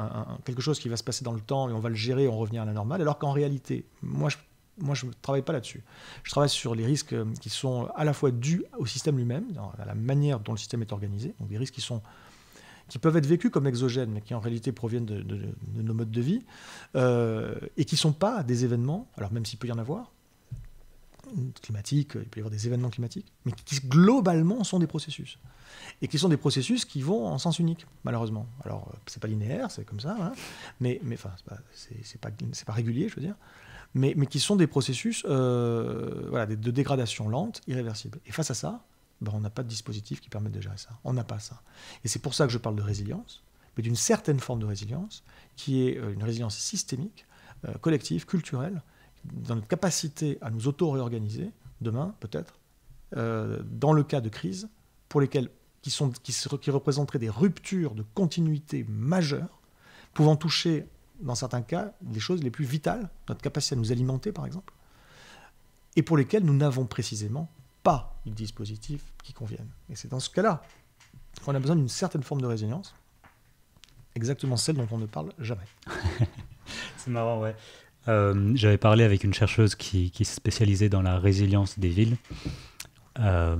quelque chose qui va se passer dans le temps et on va le gérer, on revenir à la normale, alors qu'en réalité, moi Moi, je ne travaille pas là-dessus. Je travaille sur les risques euh, qui sont à la fois dus au système lui-même, à la manière dont le système est organisé, donc des risques qui sont qui peuvent être vécus comme exogènes, mais qui en réalité proviennent de, nos modes de vie, euh, et qui ne sont pas des événements, alors même s'il peut y en avoir, climatiques, il peut y avoir des événements climatiques, mais qui globalement sont des processus. Et qui sont des processus qui vont en sens unique, malheureusement. Alors, euh, c'est pas linéaire, c'est comme ça, hein, mais, mais enfin, c'est pas, c'est pas régulier, je veux dire. Mais, mais, qui sont des processus euh, voilà, de, dégradation lente, irréversible. Et face à ça, ben, on n'a pas de dispositif qui permette de gérer ça. On n'a pas ça. Et c'est pour ça que je parle de résilience, mais d'une certaine forme de résilience, qui est euh, une résilience systémique, euh, collective, culturelle, dans notre capacité à nous auto-réorganiser, demain peut-être, euh, dans le cas de crise, pour lesquelles qui, sont, qui, représenteraient des ruptures de continuité majeures, pouvant toucher, dans certains cas, les choses les plus vitales, notre capacité à nous alimenter par exemple, et pour lesquelles nous n'avons précisément pas le dispositif qui conviennent. Et c'est dans ce cas-là qu'on a besoin d'une certaine forme de résilience, exactement celle dont on ne parle jamais. c'est marrant, ouais.
Euh, j'avais parlé avec une chercheuse qui, qui se spécialisait dans la résilience des villes. Euh,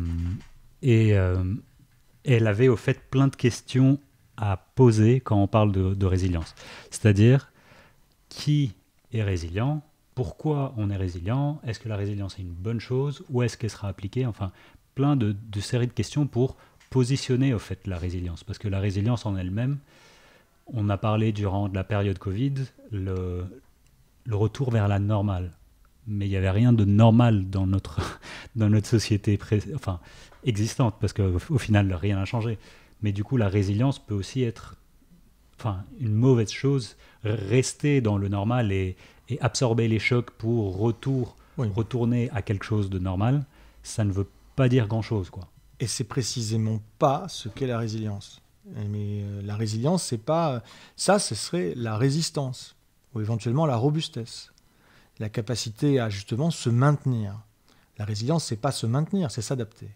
et euh, elle avait au fait plein de questions à poser quand on parle de résilience. C'est-à-dire, qui est résilient pourquoi on est résilient, est-ce que la résilience est une bonne chose, où est-ce qu'elle sera appliquée, enfin plein de, séries de questions pour positionner au fait la résilience, parce que la résilience en elle-même, on a parlé durant la période Covid, le, retour vers la normale, mais il n'y avait rien de normal dans notre, dans notre société enfin, existante, parce qu'au au final, rien n'a changé. Mais du coup, la résilience peut aussi être enfin, une mauvaise chose, rester dans le normal et et absorber les chocs pour retour,
retourner à quelque chose de normal, ça ne veut pas dire grand-chose. quoi. Et c'est précisément pas ce qu'est la résilience. Mais euh, la résilience, c'est pas. Ça, ce serait la résistance, ou éventuellement la robustesse. La capacité à justement se maintenir. La résilience, c'est pas se maintenir, c'est s'adapter.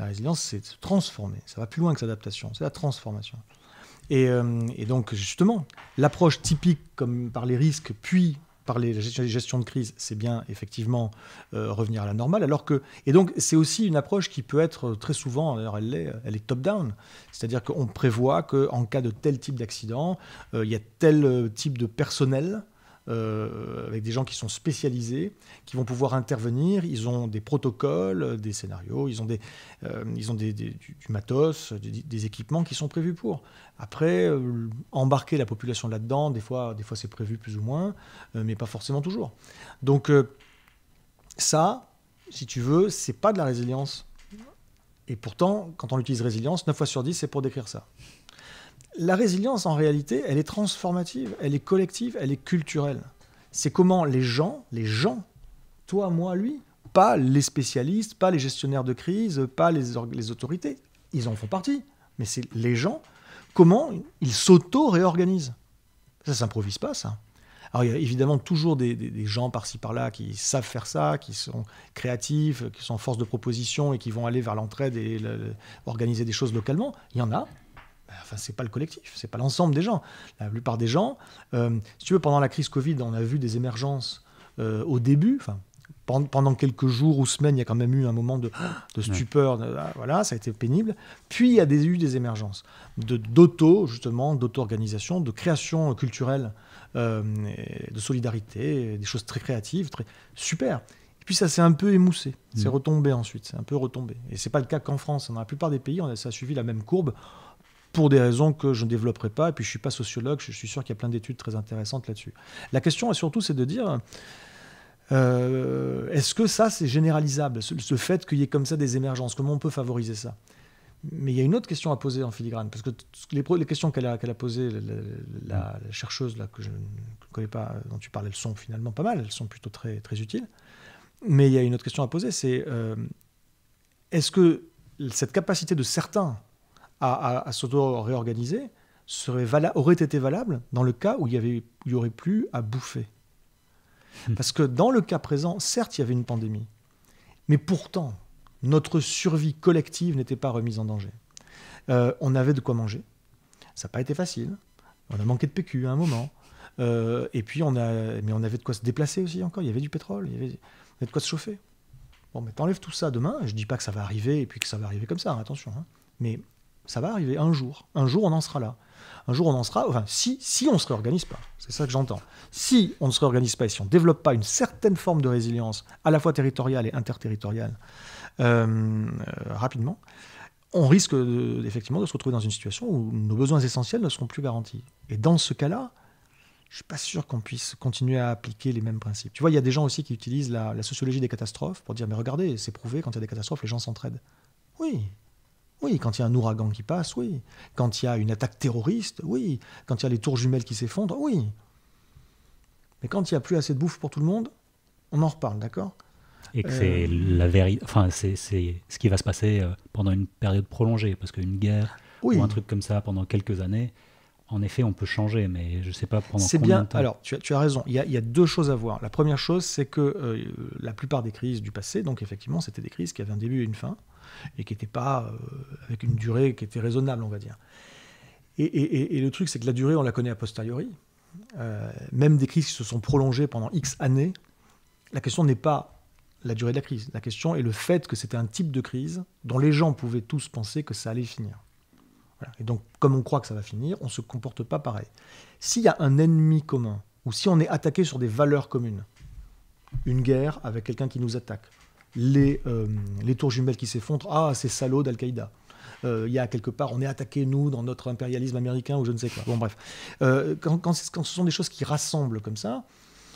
La résilience, c'est se transformer. Ça va plus loin que s'adaptation, c'est la transformation. Et, euh, et, donc, justement, l'approche typique, comme par les risques, puis Parler de gestion de crise, c'est bien effectivement euh, revenir à la normale. Alors que, et donc, c'est aussi une approche qui peut être très souvent, elle est, elle est top-down, c'est-à-dire qu'on prévoit qu'en cas de tel type d'accident, euh, il y a tel euh, type de personnel euh, avec des gens qui sont spécialisés, qui vont pouvoir intervenir. Ils ont des protocoles, des scénarios, ils ont, des, euh, ils ont des, du, matos, des, équipements qui sont prévus pour. Après, euh, embarquer la population là-dedans, des fois, des fois c'est prévu plus ou moins, mais pas forcément toujours. Donc ça, si tu veux, c'est pas de la résilience. Et pourtant, quand on utilise résilience, 9 fois sur 10, c'est pour décrire ça. La résilience, en réalité, elle est transformative, elle est collective, elle est culturelle. C'est comment les gens, les gens, toi, moi, lui, pas les spécialistes, pas les gestionnaires de crise, pas les, autorités, ils en font partie, mais c'est les gens, comment ils s'auto-réorganisent. Ça ne s'improvise pas, ça. Alors, il y a évidemment toujours des, gens par-ci par-là qui savent faire ça, qui sont créatifs, qui sont en force de proposition et qui vont aller vers l'entraide et organiser des choses localement. Il y en a. Bah, enfin, c'est pas le collectif, c'est pas l'ensemble des gens. La plupart des gens, euh, si tu veux, pendant la crise Covid, on a vu des émergences euh, au début. Enfin, pendant quelques jours ou semaines, il y a quand même eu un moment de, stupeur. Ah, voilà, ça a été pénible. Puis il y a des, eu des émergences d'auto, justement, d'auto-organisation, de création culturelle, euh, de solidarité, des choses très créatives, très super. Et puis ça s'est un peu émoussé, c'est mm. retombé ensuite, c'est un peu retombé. Et c'est pas le cas qu'en France. Dans la plupart des pays, on a, ça a suivi la même courbe pour des raisons que je ne développerai pas, et puis je ne suis pas sociologue, je suis sûr qu'il y a plein d'études très intéressantes là-dessus. La question, surtout, c'est de dire... Euh, est-ce que ça, c'est généralisable, ce, fait qu'il y ait comme ça des émergences Comment on peut favoriser ça Mais il y a une autre question à poser en filigrane, parce que les, les, questions qu'elle a, a posées, la, chercheuse là, que je ne connais pas, dont tu parlais, elles sont finalement pas mal, elles sont plutôt très, très utiles. Mais il y a une autre question à poser, c'est euh, est-ce que cette capacité de certains à, s'auto-réorganiser serait aurait été valable dans le cas où il y, avait, y aurait plus à bouffer. Hmm. Parce que dans le cas présent, certes, il y avait une pandémie, mais pourtant, notre survie collective n'était pas remise en danger. Euh, on avait de quoi manger. Ça n'a pas été facile. On a manqué de PQ à un moment. Euh, et puis, on a, mais on avait de quoi se déplacer aussi encore. Il y avait du pétrole, il y avait, on avait de quoi se chauffer. Bon, mais t'enlèves tout ça demain. Je dis pas que ça va arriver et puis que ça va arriver comme ça, hein, attention. Hein. Mais ça va arriver un jour. Un jour, on en sera là. Un jour, on en sera. Enfin, si, si on ne se réorganise pas, c'est ça que j'entends. Si on ne se réorganise pas et si on ne développe pas une certaine forme de résilience, à la fois territoriale et interterritoriale, euh, euh, rapidement, on risque effectivement de se retrouver dans une situation où nos besoins essentiels ne seront plus garantis. Et dans ce cas-là, je ne suis pas sûr qu'on puisse continuer à appliquer les mêmes principes. Tu vois, il y a des gens aussi qui utilisent la, la sociologie des catastrophes pour dire, mais regardez, c'est prouvé, quand il y a des catastrophes, les gens s'entraident. Oui, oui, quand il y a un ouragan qui passe, oui. Quand il y a une attaque terroriste, oui. Quand il y a les tours jumelles qui s'effondrent, oui. Mais quand il n'y a plus assez de bouffe pour tout le monde, on en reparle, d'accord
Et que c'est euh, la vérité, enfin, c'est ce qui va se passer euh, pendant une période prolongée, parce qu'une guerre ou un truc comme ça pendant quelques années, en effet, on peut changer, mais je ne sais pas pendant combien bien, de temps. Alors,
tu as, tu as raison. Il y a, deux choses à voir. La première chose, c'est que euh, la plupart des crises du passé, donc effectivement, c'était des crises qui avaient un début et une fin et qui n'était pas euh, avec une durée qui était raisonnable, on va dire. Et, et, le truc, c'est que la durée, on la connaît a posteriori. Euh, même des crises qui se sont prolongées pendant X années, la question n'est pas la durée de la crise. La question est le fait que c'était un type de crise dont les gens pouvaient tous penser que ça allait finir. Et donc, comme on croit que ça va finir, on ne se comporte pas pareil. S'il y a un ennemi commun, ou si on est attaqué sur des valeurs communes, une guerre avec quelqu'un qui nous attaque, euh, les, tours jumelles qui s'effondrent, ah, ces salauds d'Al-Qaïda. Euh, il y a quelque part, on est attaqué, nous, dans notre impérialisme américain ou je ne sais quoi. Bon, bref. Euh, quand, ce sont des choses qui rassemblent comme ça,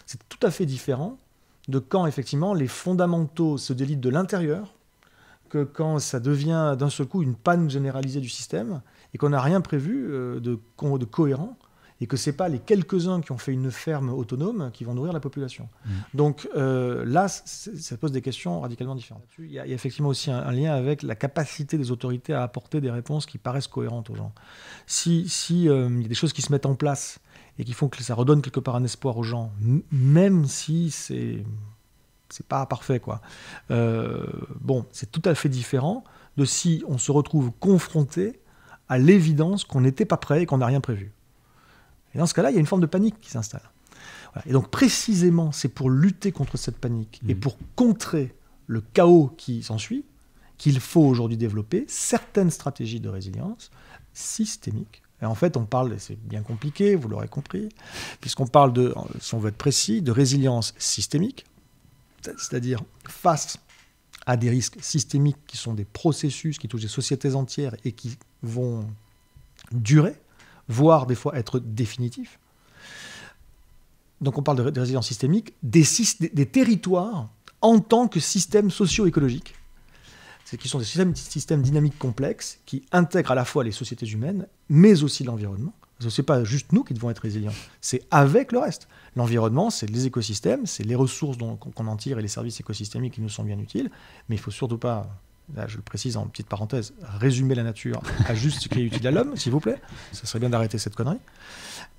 c'est tout à fait différent de quand, effectivement, les fondamentaux se délitent de l'intérieur, que quand ça devient d'un seul coup une panne généralisée du système et qu'on n'a rien prévu de cohérent et que ce n'est pas les quelques-uns qui ont fait une ferme autonome qui vont nourrir la population. Mmh. Donc euh, là, ça pose des questions radicalement différentes. Il y a, effectivement aussi un, lien avec la capacité des autorités à apporter des réponses qui paraissent cohérentes aux gens. Si, si euh, il y a des choses qui se mettent en place et qui font que ça redonne quelque part un espoir aux gens, même si c'est c'est pas parfait quoi. Euh, bon, c'est tout à fait différent de si on se retrouve confronté à l'évidence qu'on n'était pas prêt et qu'on n'a rien prévu. Et dans ce cas-là, il y a une forme de panique qui s'installe. Et donc précisément, c'est pour lutter contre cette panique et mmh. pour contrer le chaos qui s'ensuit qu'il faut aujourd'hui développer certaines stratégies de résilience systémiques. Et en fait, on parle, c'est bien compliqué, vous l'aurez compris, puisqu'on parle de, si on veut être précis, de résilience systémique, c'est-à-dire face à des risques systémiques qui sont des processus qui touchent des sociétés entières et qui vont durer, voire des fois être définitif. Donc on parle de, résilience systémique, des, des, territoires en tant que système socio-écologique. C'est qui sont des systèmes, systèmes dynamiques complexes qui intègrent à la fois les sociétés humaines, mais aussi l'environnement. Ce n'est pas juste nous qui devons être résilients, c'est avec le reste. L'environnement, c'est les écosystèmes, c'est les ressources qu'on en tire et les services écosystémiques qui nous sont bien utiles, mais il faut surtout pas là je le précise en petite parenthèse, résumer la nature à juste ce qui est utile à l'homme, s'il vous plaît. Ça serait bien d'arrêter cette connerie.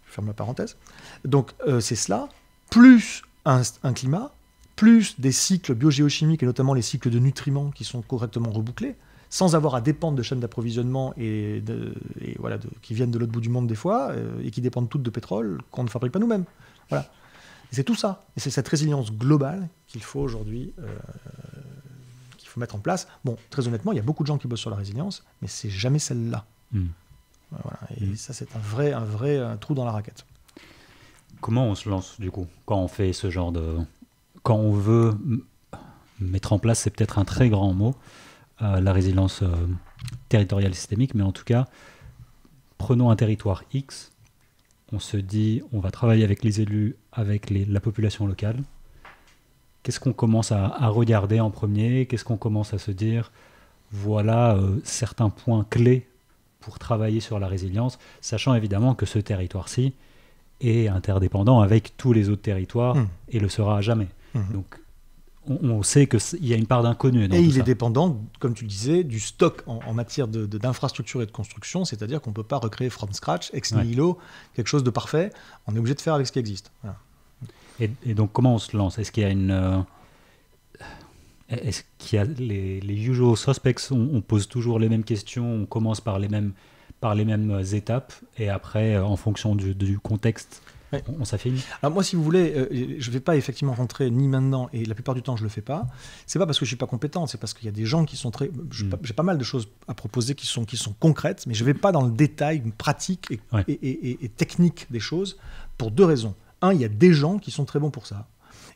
Je ferme la parenthèse. Donc euh, c'est cela, plus un, climat, plus des cycles biogéochimiques et notamment les cycles de nutriments qui sont correctement rebouclés, sans avoir à dépendre de chaînes d'approvisionnement et, voilà, qui viennent de l'autre bout du monde des fois euh, et qui dépendent toutes de pétrole qu'on ne fabrique pas nous-mêmes. Voilà. C'est tout ça. Et c'est cette résilience globale qu'il faut aujourd'hui euh, mettre en place. Bon, très honnêtement, il y a beaucoup de gens qui bossent sur la résilience, mais c'est jamais celle-là. Hmm. Voilà. Et hmm. ça, c'est un vrai, un vrai euh, trou dans la raquette.
Comment on se lance du coup quand on fait ce genre de, quand on veut mettre en place, c'est peut-être un très grand mot, euh, la résilience euh, territoriale systémique, mais en tout cas, prenons un territoire X, on se dit, on va travailler avec les élus, avec les, la population locale, qu'est-ce qu'on commence à, regarder en premier Qu'est-ce qu'on commence à se dire Voilà euh, certains points clés pour travailler sur la résilience, sachant évidemment que ce territoire-ci est interdépendant avec tous les autres territoires hum. et le sera à jamais. Hum. Donc
on, sait qu'il y a une part d'inconnu. Et il est dépendant, comme tu le disais, du stock en, matière d'infrastructure et de construction, c'est-à-dire qu'on ne peut pas recréer from scratch, ex nihilo, quelque chose de parfait, on est obligé de faire avec ce qui existe.
Et, donc, comment on se lance Est-ce qu'il y a une. Euh, est-ce qu'il y a les, usual suspects on, pose toujours les mêmes questions, on commence par les mêmes, par les mêmes euh, étapes, et après, euh, en fonction du,
contexte, on, s'affine Alors, moi, si vous voulez, je ne vais pas effectivement rentrer ni maintenant, et la plupart du temps, je ne le fais pas. C'est pas parce que je ne suis pas compétent, c'est parce qu'il y a des gens qui sont très. J'ai mm. pas, mal de choses à proposer qui sont, qui sont concrètes, mais je ne vais pas dans le détail pratique et technique des choses pour deux raisons. Un, il y a des gens qui sont très bons pour ça.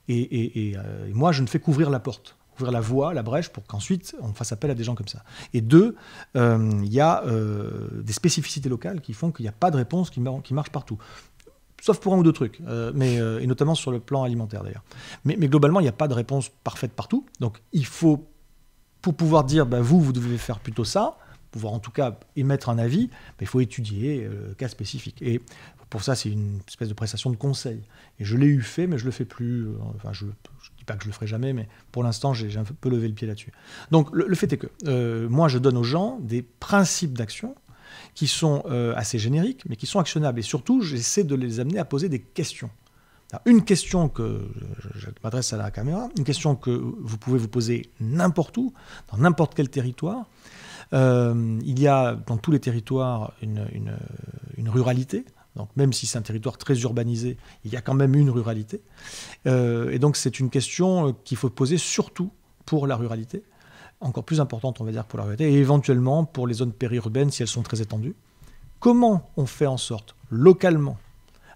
Euh, et, moi, je ne fais qu'ouvrir la porte, ouvrir la voie, la brèche, pour qu'ensuite on fasse appel à des gens comme ça. Et deux, euh, il y a euh, des spécificités locales qui font qu'il n'y a pas de réponse qui, marche partout. Sauf pour un ou deux trucs, mais, et notamment sur le plan alimentaire d'ailleurs. Mais, globalement, il n'y a pas de réponse parfaite partout. Donc il faut, pour pouvoir dire, bah, vous, vous devez faire plutôt ça, pouvoir en tout cas émettre un avis, bah, il faut étudier le cas spécifique. Et pour ça, c'est une espèce de prestation de conseil. Et je l'ai eu fait, mais je le fais plus. Euh, enfin, je ne dis pas que je le ferai jamais, mais pour l'instant, j'ai un peu levé le pied là-dessus. Donc, le, fait est que euh, moi, je donne aux gens des principes d'action qui sont euh, assez génériques, mais qui sont actionnables. Et surtout, j'essaie de les amener à poser des questions. une question que je m'adresse à la caméra, une question que vous pouvez vous poser n'importe où, dans n'importe quel territoire. il y a dans tous les territoires une ruralité donc même si c'est un territoire très urbanisé, il y a quand même une ruralité. Euh, et donc c'est une question euh, qu'il faut poser surtout pour la ruralité, encore plus importante on va dire pour la ruralité, et éventuellement pour les zones périurbaines si elles sont très étendues. Comment on fait en sorte localement,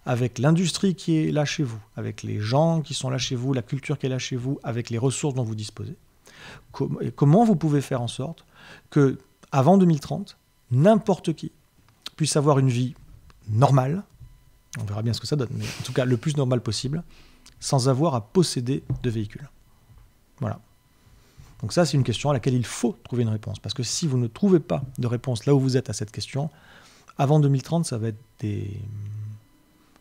avec l'industrie qui est là chez vous, avec les gens qui sont là chez vous, la culture qui est là chez vous, avec les ressources dont vous disposez, comment vous pouvez faire en sorte que avant 2030, n'importe qui puisse avoir une vie normal, on verra bien ce que ça donne, mais en tout cas le plus normal possible, sans avoir à posséder de véhicule. Voilà. Donc ça, c'est une question à laquelle il faut trouver une réponse, parce que si vous ne trouvez pas de réponse là où vous êtes à cette question, avant 2030, ça va être des,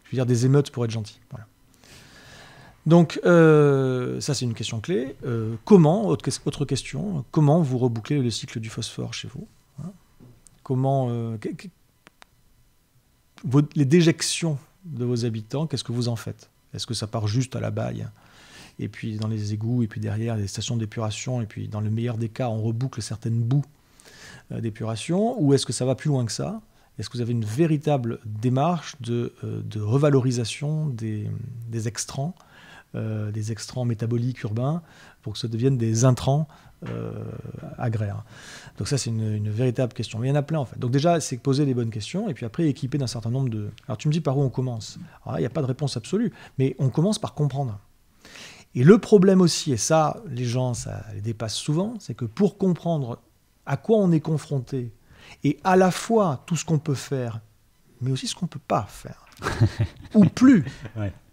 je veux dire, des émeutes pour être gentil. Donc euh, ça, c'est une question clé. Euh, comment, autre, question, comment vous rebouclez le cycle du phosphore chez vous hein Comment, euh, les déjections de vos habitants, qu'est-ce que vous en faites Est-ce que ça part juste à la baille Et puis dans les égouts, et puis derrière les stations d'épuration, et puis dans le meilleur des cas, on reboucle certaines boues euh, d'épuration, ou est-ce que ça va plus loin que ça Est-ce que vous avez une véritable démarche de, euh, revalorisation des, extrants euh, des extrants métaboliques urbains pour que ça devienne des intrants euh, Donc ça, c'est une, véritable question. Mais il y en a plein, en fait. Donc déjà, c'est poser les bonnes questions, et puis après, équiper d'un certain nombre de... Alors tu me dis par où on commence. il n'y a pas de réponse absolue, mais on commence par comprendre. Et le problème aussi, et ça, les gens, ça les dépasse souvent, c'est que pour comprendre à quoi on est confronté, et à la fois tout ce qu'on peut faire, mais aussi ce qu'on ne peut pas faire,
ou plus,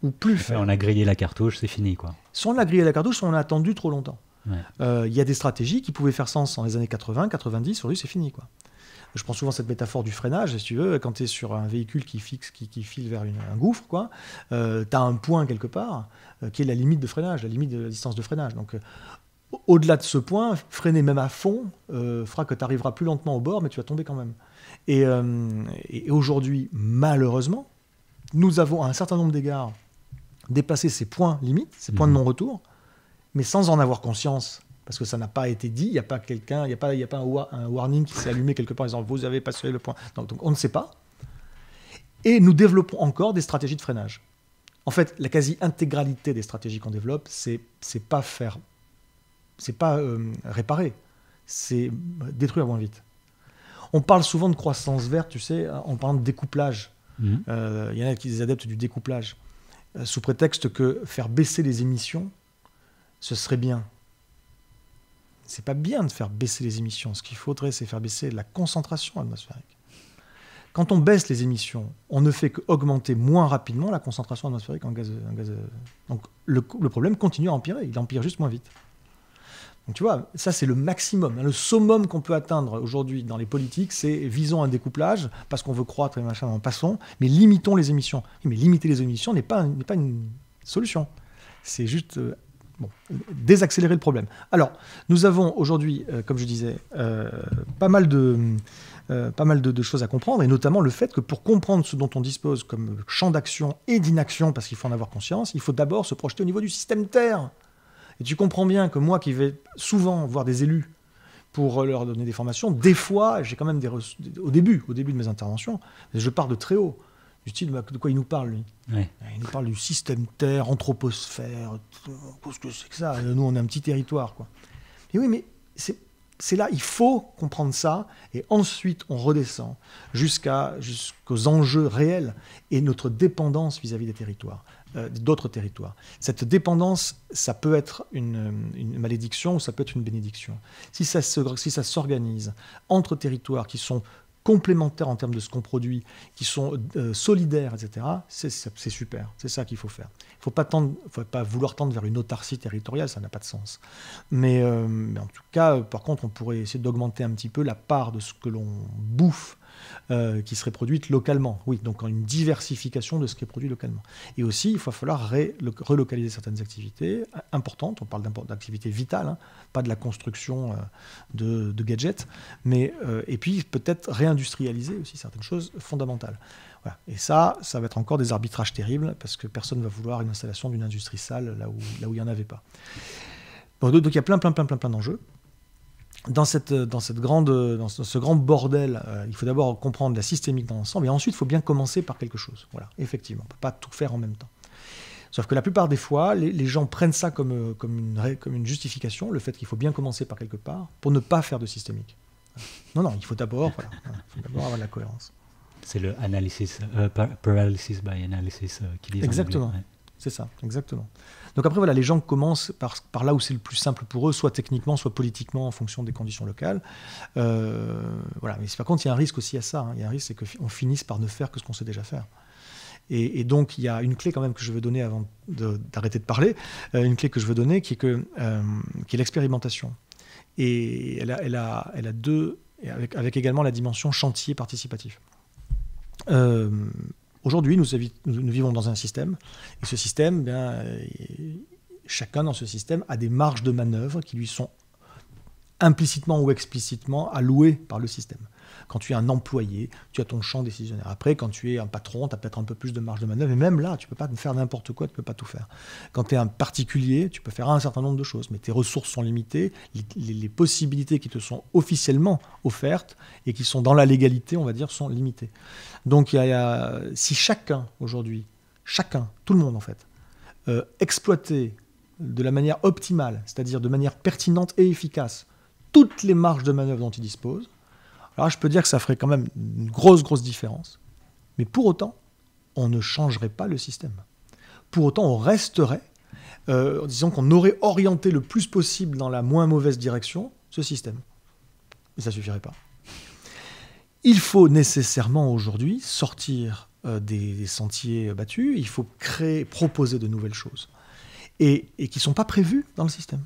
ou plus faire. on a grillé la cartouche, c'est fini, quoi.
Soit on a grillé la cartouche, on a attendu trop longtemps. Euh, il y a des stratégies qui pouvaient faire sens dans les années 80, 90, aujourd'hui c'est fini. Quoi. Je prends souvent cette métaphore du freinage, si tu veux, quand tu es sur un véhicule qui, fixe, qui, file vers un gouffre, euh, tu as un point quelque part euh, qui est la limite de freinage, la limite de distance de freinage. Donc au-delà de ce point, freiner même à fond fera que tu arriveras plus lentement au bord, mais tu vas tomber quand même. Et, et aujourd'hui, malheureusement, nous avons à un certain nombre d'égards dépassé ces points limites, ces points de mmh. non-retour mais sans en avoir conscience. Parce que ça n'a pas été dit, il n'y a pas quelqu'un, il a pas, y a pas un, warning qui s'est allumé quelque part en disant vous avez suivi le point. Donc, on ne sait pas. Et nous développons encore des stratégies de freinage. En fait, la quasi-intégralité des stratégies qu'on développe, c'est pas faire, c'est pas euh, réparer, c'est détruire moins vite. On parle souvent de croissance verte, tu sais, en parlant de découplage. Mmh. Euh, il y en a qui des adeptes du découplage, euh, sous prétexte que faire baisser les émissions, ce serait bien. C'est pas bien de faire baisser les émissions. Ce qu'il faudrait, c'est faire baisser la concentration atmosphérique. Quand on baisse les émissions, on ne fait qu'augmenter moins rapidement la concentration atmosphérique en gaz. donc le, problème continue à empirer, il empire juste moins vite. Donc tu vois, ça c'est le maximum. Le summum qu'on peut atteindre aujourd'hui dans les politiques, c'est visons un découplage, parce qu'on veut croître et machin, en passons, mais limitons les émissions. Mais limiter les émissions n'est pas, pas une solution. C'est juste euh, Bon, désaccélérer le problème. Alors, nous avons aujourd'hui, euh, comme je disais, euh, pas mal, de, euh, pas mal de, choses à comprendre, et notamment le fait que pour comprendre ce dont on dispose comme champ d'action et d'inaction, parce qu'il faut en avoir conscience, il faut d'abord se projeter au niveau du système Terre. Et tu comprends bien que moi qui vais souvent voir des élus pour leur donner des formations, des fois, j'ai quand même des... Au début, au début de mes interventions, je pars de très haut. Du bah, de quoi il nous parle, lui Il nous parle du système Terre, anthroposphère, qu'est-ce que c'est que ça Nous, on est un petit territoire, quoi. Et oui, mais c'est là, il faut comprendre ça, et ensuite, on redescend jusqu'à jusqu'aux enjeux réels et notre dépendance vis-à-vis des territoires, euh, d'autres territoires. Cette dépendance, ça peut être une, malédiction ou ça peut être une bénédiction. Si ça s'organise entre territoires qui sont complémentaires en termes de ce qu'on produit, qui sont euh, solidaires, etc., c'est super. C'est ça qu'il faut faire. Il ne faut, pas vouloir tendre vers une autarcie territoriale, ça n'a pas de sens. Euh, mais, en tout cas, par contre, on pourrait essayer d'augmenter un petit peu la part de ce que l'on bouffe euh, qui seraient produites localement. Oui, donc une diversification de ce qui est produit localement. Et aussi, il va falloir relocaliser certaines activités euh, importantes. On parle d'activités vitales, hein, pas de la construction euh, de, gadgets. Mais, et puis, peut-être réindustrialiser aussi certaines choses fondamentales. Et ça, ça va être encore des arbitrages terribles parce que personne ne va vouloir une installation d'une industrie sale là où, là où il n'y en avait pas. donc, il y a plein, plein, plein, plein, plein d'enjeux dans, cette, dans, cette grande, dans ce, grand bordel, euh, il faut d'abord comprendre la systémique dans l'ensemble, et ensuite, il faut bien commencer par quelque chose. Voilà, effectivement, on ne peut pas tout faire en même temps. Sauf que la plupart des fois, les, gens prennent ça comme, euh, comme, une, comme une justification, le fait qu'il faut bien commencer par quelque part, pour ne pas faire de systémique. Non, non, il faut d'abord voilà, avoir la cohérence.
C'est le analysis, euh, paralysis by analysis
qui dit. Exactement, c'est ça, exactement. Donc après, voilà, les gens commencent par, là où c'est le plus simple pour eux, soit techniquement, soit politiquement, en fonction des conditions locales. Euh, voilà. Mais par contre, il y a un risque aussi à ça. Hein. Il y a un risque, c'est qu'on finisse par ne faire que ce qu'on sait déjà faire. Et, donc, il y a une clé quand même que je veux donner avant d'arrêter de, parler, euh, une clé que je veux donner qui est, euh, l'expérimentation. Et elle a, elle, a, deux, avec, également la dimension chantier participatif. Aujourd'hui, nous, vivons dans un système, et ce système, eh euh, chacun dans ce système a des marges de manœuvre qui lui sont implicitement ou explicitement allouées par le système. Quand tu es un employé, tu as ton champ décisionnaire. Après, quand tu es un patron, tu as peut-être un peu plus de marge de manœuvre. Et même là, tu ne peux pas faire n'importe quoi, tu ne peux pas tout faire. Quand tu es un particulier, tu peux faire un certain nombre de choses, mais tes ressources sont limitées. Les, possibilités qui te sont officiellement offertes et qui sont dans la légalité, on va dire, sont limitées. Donc, si chacun aujourd'hui, chacun, tout le monde en fait, euh, exploitait de la manière optimale, c'est-à-dire de manière pertinente et efficace, toutes les marges de manœuvre dont il dispose, alors là, je peux dire que ça ferait quand même une grosse, grosse différence. Mais pour autant, on ne changerait pas le système. Pour autant, on resterait, en euh, disant qu'on aurait orienté le plus possible dans la moins mauvaise direction ce système. Mais ça ne suffirait pas. Il faut nécessairement aujourd'hui sortir euh, des, sentiers battus, il faut créer, proposer de nouvelles choses, et, et qui ne sont pas prévues dans le système.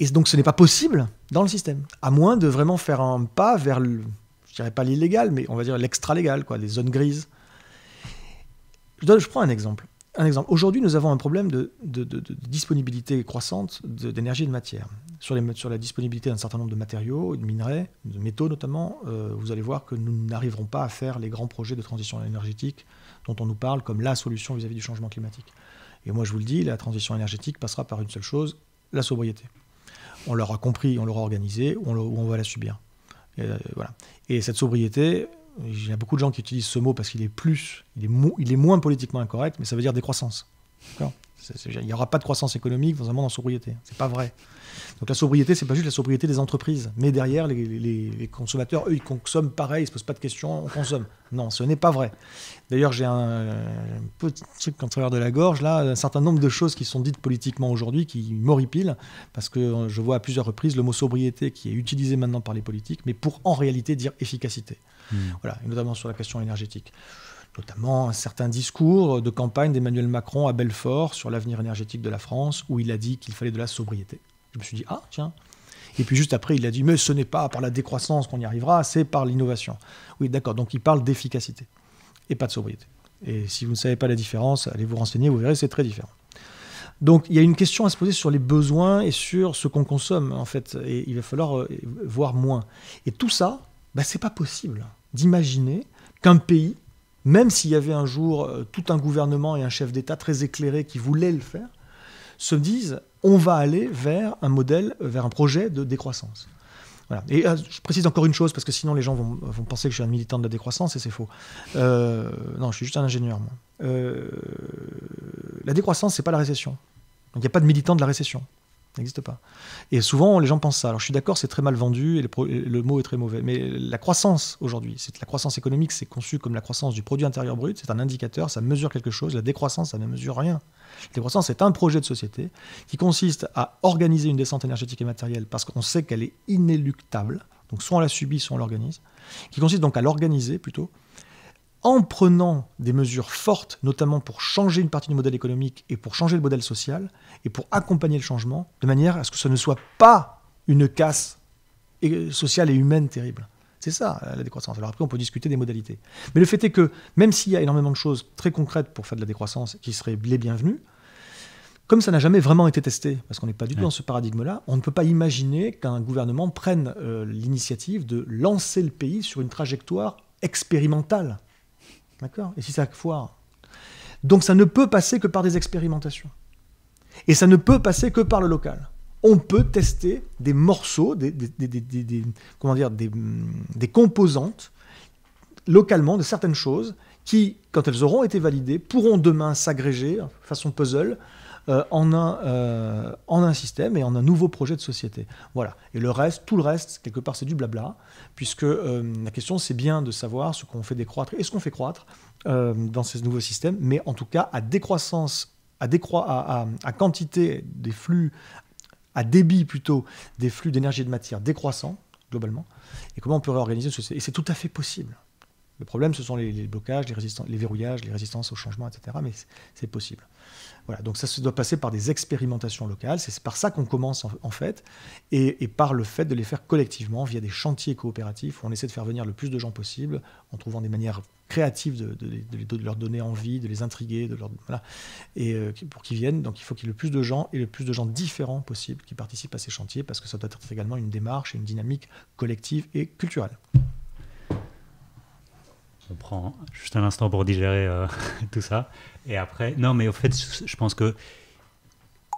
Et donc ce n'est pas possible dans le système, à moins de vraiment faire un pas vers, le, je dirais pas l'illégal, mais on va dire l'extra-légal, quoi, les zones grises. Je, prends un exemple. Un exemple. Aujourd'hui, nous avons un problème de, disponibilité croissante d'énergie et de matière. Sur, la disponibilité d'un certain nombre de matériaux, de minerais, de métaux notamment, euh, vous allez voir que nous n'arriverons pas à faire les grands projets de transition énergétique dont on nous parle comme la solution vis à -vis du changement climatique. Et moi, je vous le dis, la transition énergétique passera par une seule chose, la sobriété on l'aura compris, on l'aura organisé, ou on, va la subir. Et, euh, voilà. et cette sobriété, il y a beaucoup de gens qui utilisent ce mot parce qu'il est plus, il est, il est moins politiquement incorrect, mais ça veut dire décroissance. Il n'y aura pas de croissance économique dans un monde en sobriété. C'est pas vrai. Donc la sobriété, c'est pas juste la sobriété des entreprises, mais derrière, les, consommateurs, eux, ils consomment pareil, ils se posent pas de questions, on consomme. Non, ce n'est pas vrai. D'ailleurs, j'ai un, petit truc en travers de la gorge, là, un certain nombre de choses qui sont dites politiquement aujourd'hui qui m'horripilent, parce que euh, je vois à plusieurs reprises le mot sobriété qui est utilisé maintenant par les politiques, mais pour en réalité dire efficacité. Hmm. Voilà, et notamment sur la question énergétique notamment un certain discours de campagne d'Emmanuel Macron à Belfort sur l'avenir énergétique de la France, où il a dit qu'il fallait de la sobriété. Je me suis dit, ah, tiens. Et puis juste après, il a dit, mais ce n'est pas par la décroissance qu'on y arrivera, c'est par l'innovation. Oui, d'accord, donc il parle d'efficacité et pas de sobriété. Et si vous ne savez pas la différence, allez vous renseigner, vous verrez, c'est très différent. Donc il y a une question à se poser sur les besoins et sur ce qu'on consomme, en fait. Et il va falloir euh, voir moins. Et tout ça, ce bah, c'est pas possible d'imaginer qu'un pays, même s'il y avait un jour euh, tout un gouvernement et un chef d'État très éclairé qui voulait le faire, se disent on va aller vers un modèle, euh, vers un projet de décroissance. Et euh, je précise encore une chose, parce que sinon les gens vont, penser que je suis un militant de la décroissance, et c'est faux. Euh, non, je suis juste un ingénieur, moi. la décroissance, c'est pas la récession. Donc il n'y a pas de militant de la récession n'existe pas. Et souvent, les gens pensent ça. Alors, je suis d'accord, c'est très mal vendu et le, mot est très mauvais. Mais la croissance aujourd'hui, c'est la croissance économique, c'est conçu comme la croissance du produit intérieur brut. C'est un indicateur, ça mesure quelque chose. La décroissance, ça ne mesure rien. La décroissance, c'est un projet de société qui consiste à organiser une descente énergétique et matérielle parce qu'on sait qu'elle est inéluctable. Donc, soit on la subit, soit on l'organise. Qui consiste donc à l'organiser plutôt en prenant des mesures fortes, notamment pour changer une partie du modèle économique et pour changer le modèle social, et pour accompagner le changement, de manière à ce que ce ne soit pas une casse euh, sociale et humaine terrible. C'est ça euh, la décroissance. Alors après, on peut discuter des modalités. Mais le fait est que même s'il y a énormément de choses très concrètes pour faire de la décroissance qui seraient les bienvenues, comme ça n'a jamais vraiment été testé, parce qu'on n'est pas du tout dans ce paradigme-là, on ne peut pas imaginer qu'un gouvernement prenne euh, l'initiative de lancer le pays sur une trajectoire expérimentale. D'accord Et si ça foire Donc ça ne peut passer que par des expérimentations. Et ça ne peut passer que par le local. On peut tester des morceaux, des, dire, mm, des composantes localement de certaines choses qui, quand elles auront été validées, pourront demain s'agréger façon puzzle euh, en, un, euh, un système et en un nouveau projet de société. Voilà. Et le reste, tout le reste, quelque part, c'est du blabla, puisque euh, la question, c'est bien de savoir ce qu'on fait décroître et ce qu'on fait croître dans ces nouveaux systèmes, mais en tout cas, à décroissance, à, à, à, quantité des flux, à débit plutôt, des flux d'énergie et de matière décroissants, globalement, et comment on peut réorganiser société. Et c'est tout à fait possible. Le problème, ce sont les, blocages, les, verrouillages, les résistances au changement, etc. Mais c'est possible. Voilà, donc ça se doit passer par des expérimentations locales. C'est par ça qu'on commence en, fait, et, par le fait de les faire collectivement via des chantiers coopératifs où on essaie de faire venir le plus de gens possible en trouvant des manières créatives de, leur donner envie, de les intriguer, de leur, et euh, pour qu'ils viennent. Donc il faut qu'il y ait le plus de gens et le plus de gens différents possible qui participent à ces chantiers parce que ça doit être également une démarche, et une dynamique collective et culturelle on prend hein,
juste un instant pour digérer euh, tout ça. Et après, non, mais au fait, je pense que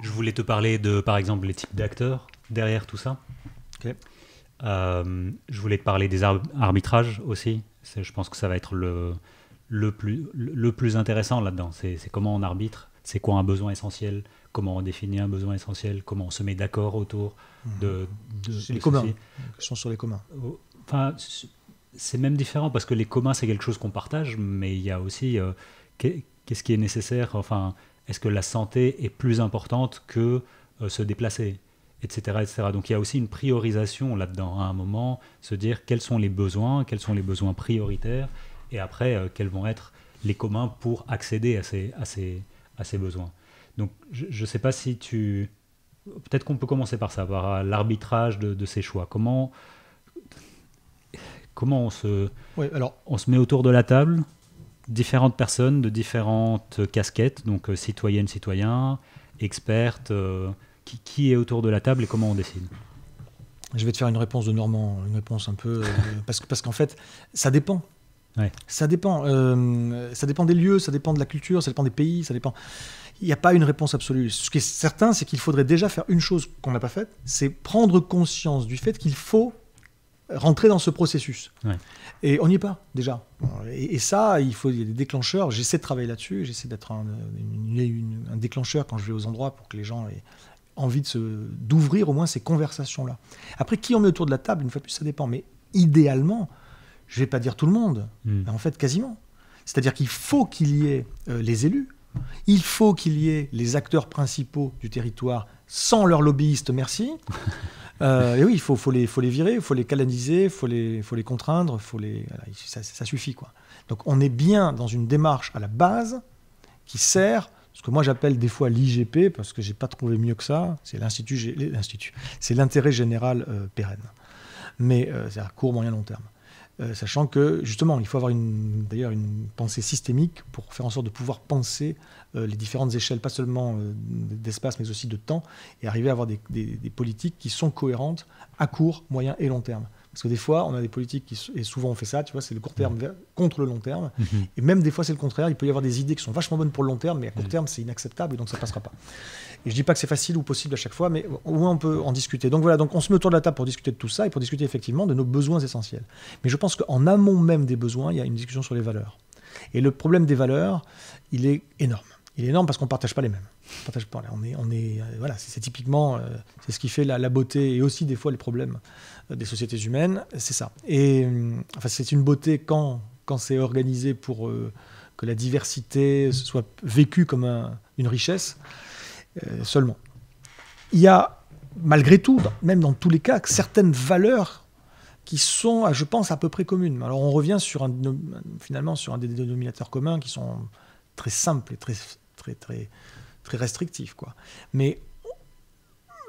je voulais te parler de, par exemple, les types d'acteurs derrière tout ça. Euh, je voulais te parler des arbitrages aussi. Je pense que ça va être le, le, plus, le plus intéressant là-dedans. C'est comment on arbitre, c'est quoi un besoin essentiel, comment on définit un besoin essentiel, comment on se met d'accord autour de, mmh. de, les communs.
sont sur les communs.
Enfin, c'est même différent parce que les communs, c'est quelque chose qu'on partage, mais il y a aussi euh, qu'est-ce qui est nécessaire. Enfin, est-ce que la santé est plus importante que euh, se déplacer, etc., etc. Donc il y a aussi une priorisation là-dedans. Hein, à un moment, se dire quels sont les besoins, quels sont les besoins prioritaires, et après, euh, quels vont être les communs pour accéder à ces, à besoins. Donc je ne sais pas si tu... Peut-être qu'on peut commencer par ça, par l'arbitrage de, de ces choix. Comment Comment on se, on se met autour de la table différentes personnes de différentes casquettes, donc euh, citoyennes, citoyens, expertes, euh, qui, est autour de la table et comment on décide
Je vais te faire une réponse de Normand, une réponse un peu... Euh, parce qu'en parce qu'en fait, ça dépend. Ça dépend. ça dépend des lieux, ça dépend de la culture, ça dépend des pays, ça dépend. Il n'y a pas une réponse absolue. Ce qui est certain, c'est qu'il faudrait déjà faire une chose qu'on n'a pas faite, c'est prendre conscience du fait qu'il faut rentrer dans ce processus. Et on n'y est pas déjà. Et, ça, il faut y a des déclencheurs. J'essaie de travailler là-dessus. J'essaie d'être un, déclencheur quand je vais aux endroits pour que les gens aient envie d'ouvrir au moins ces conversations-là. Après, qui on met autour de la table, une fois de plus, ça dépend. Mais idéalement, je ne vais pas dire tout le monde, hmm. en fait, quasiment. C'est-à-dire qu'il faut qu'il y ait euh, les élus, il faut qu'il y ait les acteurs principaux du territoire sans leurs lobbyistes, merci. Euh, et oui, il faut, les, virer, il faut les canaliser, il faut les, contraindre, ça, suffit. Quoi. Donc on est bien dans une démarche à la base qui sert ce que moi j'appelle des fois l'IGP, parce que je n'ai pas trouvé mieux que ça, c'est l'Institut, c'est l'intérêt général euh, pérenne. Mais euh, c'est à court, moyen, long terme. Euh, sachant que justement, il faut avoir une, d'ailleurs une pensée systémique pour faire en sorte de pouvoir penser euh, les différentes échelles, pas seulement euh, d'espace, mais aussi de temps, et arriver à avoir des politiques qui sont cohérentes à court, moyen et long terme. Parce que des fois, on a des politiques qui, et souvent on fait ça, tu vois, c'est le court terme contre le long terme. Mhm. Et même des fois, c'est le contraire. Il peut y avoir des idées qui sont vachement bonnes pour le long terme, mais à court terme, c'est inacceptable et donc ça passera pas. Et je dis pas que c'est facile ou possible à chaque fois, mais au moins on peut en discuter. Donc voilà, donc on se met autour de la table pour discuter de tout ça et pour discuter effectivement de nos besoins essentiels. Mais je pense qu'en amont même des besoins, il y a une discussion sur les valeurs. Et le problème des valeurs, il est énorme il est énorme parce qu'on ne partage pas les mêmes. est, euh, voilà, c'est typiquement, euh, c'est ce qui fait la, beauté et aussi des fois les problèmes euh, des sociétés humaines. C'est ça. Et enfin, c'est une beauté quand, quand c'est organisé pour que la diversité soit vécue comme une richesse seulement. Il y a malgré tout, même dans tous les cas, certaines valeurs qui sont, je pense, à peu près communes. Alors on revient sur un, finalement sur un des dénominateurs communs qui sont très simples et très très, très, très restrictif. Quoi. Mais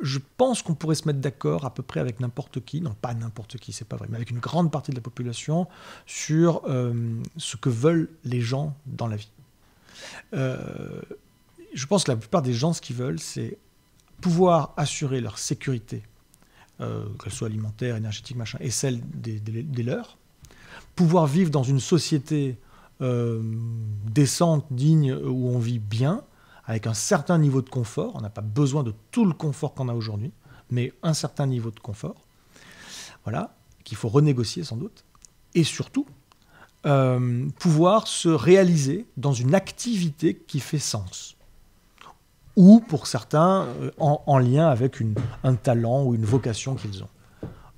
je pense qu'on pourrait se mettre d'accord à peu près avec n'importe qui, non pas n'importe qui, c'est pas vrai, mais avec une grande partie de la population sur euh, ce que veulent les gens dans la vie. Euh, je pense que la plupart des gens, ce qu'ils veulent, c'est pouvoir assurer leur sécurité, euh, qu'elle soit alimentaire, énergétique, machin, et celle des, des leurs, pouvoir vivre dans une société euh, décente, digne, où on vit bien, avec un certain niveau de confort. On n'a pas besoin de tout le confort qu'on a aujourd'hui, mais un certain niveau de confort. Voilà, qu'il faut renégocier sans doute. Et surtout, euh, pouvoir se réaliser dans une activité qui fait sens. Ou pour certains, euh, en, lien avec un talent ou une vocation qu'ils ont.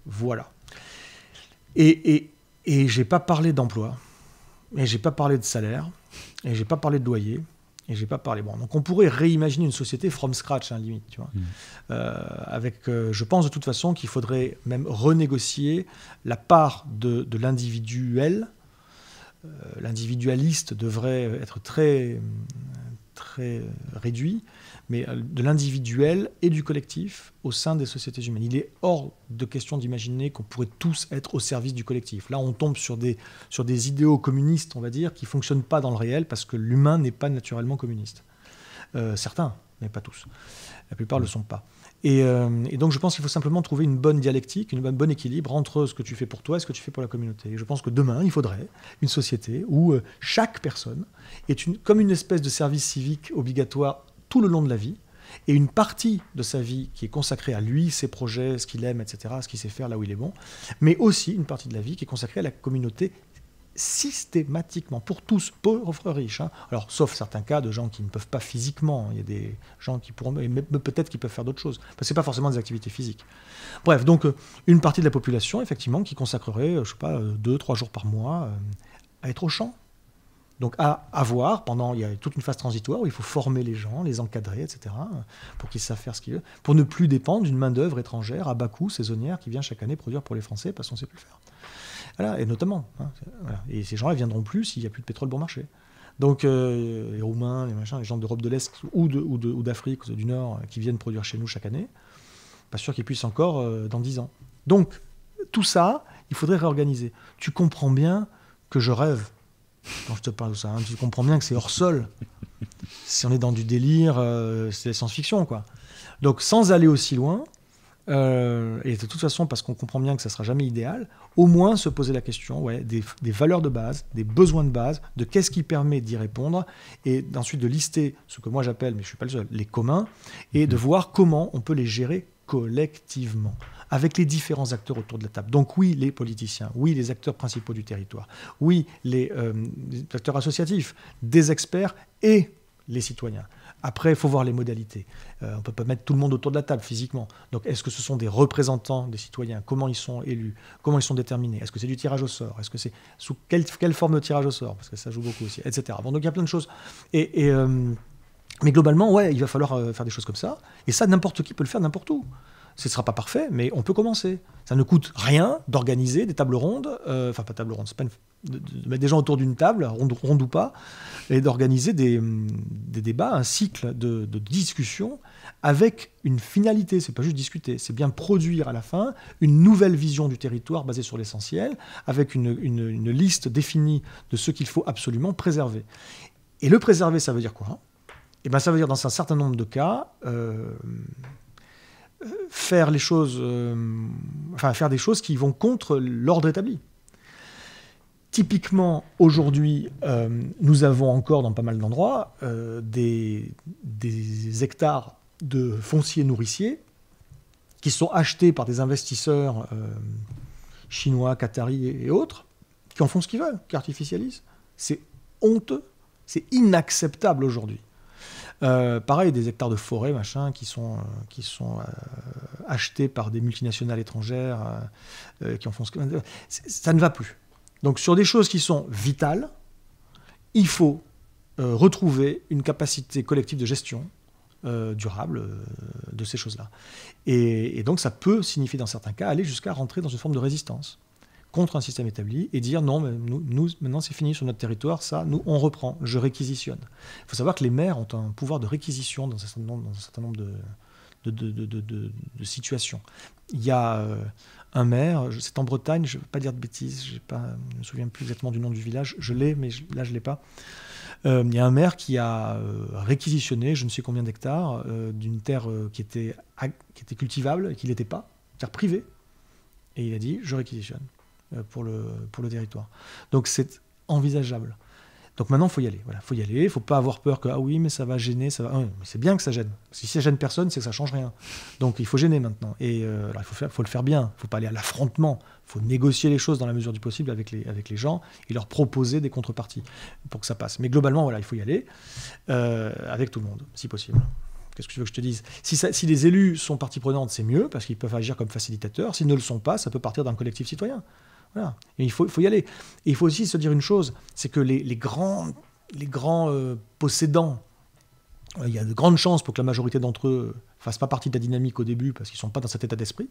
Voilà. Et, et je n'ai pas parlé d'emploi. Et j'ai pas parlé de salaire, et j'ai pas parlé de loyer, et j'ai pas parlé. Bon, donc on pourrait réimaginer une société from scratch, hein, limite, tu vois. Mm. Euh, avec, euh, je pense de toute façon qu'il faudrait même renégocier la part de, l'individuel. Euh, l'individualiste devrait être très, très réduit mais euh, de l'individuel et du collectif au sein des sociétés humaines. Il est hors de question d'imaginer qu'on pourrait tous être au service du collectif. Là, on tombe sur des, sur des idéaux communistes, on va dire, qui ne fonctionnent pas dans le réel parce que l'humain n'est pas naturellement communiste. Euh, certains, mais pas tous. La plupart ne le sont pas. Euh, et, donc je pense qu'il faut simplement trouver une bonne dialectique, une, un bon équilibre entre ce que tu fais pour toi et ce que tu fais pour la communauté. Et je pense que demain, il faudrait une société où chaque personne est une, comme une espèce de service civique obligatoire tout le long de la vie. Et une partie de sa vie qui est consacrée à lui, ses projets, ce qu'il aime, etc., ce qu'il sait faire là où il est bon, mais aussi une partie de la vie qui est consacrée à la communauté systématiquement, pour tous, pauvres, riches. Hein. Alors, sauf certains cas de gens qui ne peuvent pas physiquement. Hein. Il y a des gens qui pourront, peut-être qui peuvent faire d'autres choses. Parce que ce pas forcément des activités physiques. Bref, donc, euh, une partie de la population, effectivement, qui consacrerait, euh, je sais pas, euh, deux, trois jours par mois à être au champ, donc à, avoir pendant, il y a toute une phase transitoire où il faut former les gens, les encadrer, etc., pour qu'ils savent faire ce qu'ils veulent, pour ne plus dépendre d'une main-d'œuvre étrangère à bas coût, saisonnière, qui vient chaque année produire pour les Français parce qu'on ne sait plus le faire. Voilà, et notamment. Hein, et ces gens-là viendront plus s'il n'y a plus de pétrole bon marché. Donc euh, les Roumains, les machins, les gens d'Europe de l'Est ou d'Afrique, de, ou, du Nord, euh, qui viennent produire chez nous chaque année, pas sûr qu'ils puissent encore euh, dans dix ans. Donc tout ça, il faudrait réorganiser. Tu comprends bien que je rêve quand je te parle de ça. Hein, tu comprends bien que c'est hors sol. si on est dans du délire, de euh, la science-fiction, quoi. Donc, sans aller aussi loin, euh, et de toute façon, parce qu'on comprend bien que ça sera jamais idéal, au moins se poser la question des, des valeurs de base, des besoins de base, de qu'est-ce qui permet d'y répondre, et ensuite de lister ce que moi j'appelle, mais je ne suis pas le seul, les communs, et de mmh. voir comment on peut les gérer collectivement avec les différents acteurs autour de la table. Donc oui, les politiciens, oui, les acteurs principaux du territoire, oui, les, euh, acteurs associatifs, des experts et les citoyens. Après, il faut voir les modalités. Euh, on ne peut pas mettre tout le monde autour de la table physiquement. Donc, est-ce que ce sont des représentants des citoyens Comment ils sont élus Comment ils sont déterminés Est-ce que c'est du tirage au sort Est-ce que c'est sous quelle, forme de tirage au sort Parce que ça joue beaucoup aussi, etc. Bon, donc il y a plein de choses. Et, euh, mais globalement, ouais, il va falloir faire des choses comme ça. Et ça, n'importe qui peut le faire n'importe où. Ce ne sera pas parfait, mais on peut commencer. Ça ne coûte rien d'organiser des tables rondes, euh, enfin pas tables rondes c'est de, mettre des gens autour d'une table, ronde, ou pas, et d'organiser des, débats, un cycle de, discussion avec une finalité. C'est pas juste discuter, c'est bien produire à la fin une nouvelle vision du territoire basée sur l'essentiel, avec une, liste définie de ce qu'il faut absolument préserver. Et le préserver, ça veut dire quoi eh bien, ça veut dire dans un certain nombre de cas euh, faire les choses, euh, enfin faire des choses qui vont contre l'ordre établi. Typiquement, aujourd'hui, euh, nous avons encore dans pas mal d'endroits euh, des, hectares de fonciers nourriciers qui sont achetés par des investisseurs chinois, qataris et, et autres, qui en font ce qu'ils veulent, qui artificialisent. C'est honteux, c'est inacceptable aujourd'hui. Euh, pareil, des hectares de forêt, machin, qui sont, euh, qui sont euh, achetés par des multinationales étrangères, qui en font ce que... Ça ne va plus. Donc sur des choses qui sont vitales, il faut retrouver une capacité collective de gestion durable de ces choses-là. et, donc ça peut signifier dans certains cas aller jusqu'à rentrer dans une forme de résistance contre un système établi et dire non, mais nous, maintenant c'est fini sur notre territoire, ça, nous on reprend, je réquisitionne. Il faut savoir que les maires ont un pouvoir de réquisition dans un certain nombre, de, de, situations. Il y a euh, un maire, c'est en Bretagne, je ne veux pas dire de bêtises, je ne me souviens plus exactement du nom du village, je l'ai, mais là je ne l'ai pas. Euh, il y a un maire qui a euh, réquisitionné je ne sais combien d'hectares d'une terre qui, était, qui était cultivable et qui ne l'était pas, terre privée, et il a dit je réquisitionne. Euh, pour le, pour le territoire. Donc c'est envisageable. Donc maintenant, il faut y aller. Voilà, faut y aller. Faut pas avoir peur que ah oui, mais ça va gêner, ça va. Ah, c'est bien que ça gêne. Si ça gêne personne, c'est que ça change rien. Donc il faut gêner maintenant. Et euh, il faut, le faire bien. il Faut pas aller à l'affrontement. Faut négocier les choses dans la mesure du possible avec les avec les gens et leur proposer des contreparties pour que ça passe. Mais globalement, voilà, il faut y aller euh, avec tout le monde, si possible. Qu'est-ce que tu veux que je te dise si, si les élus sont partie prenante, c'est mieux parce qu'ils peuvent agir comme facilitateurs. S'ils ne le sont pas, ça peut partir d'un collectif citoyen il faut, y aller. Et il faut aussi se dire une chose, c'est que les, grands, les grands euh, possédants, euh, il y a de grandes chances pour que la majorité d'entre eux ne fassent pas partie de la dynamique au début parce qu'ils ne sont pas dans cet état d'esprit.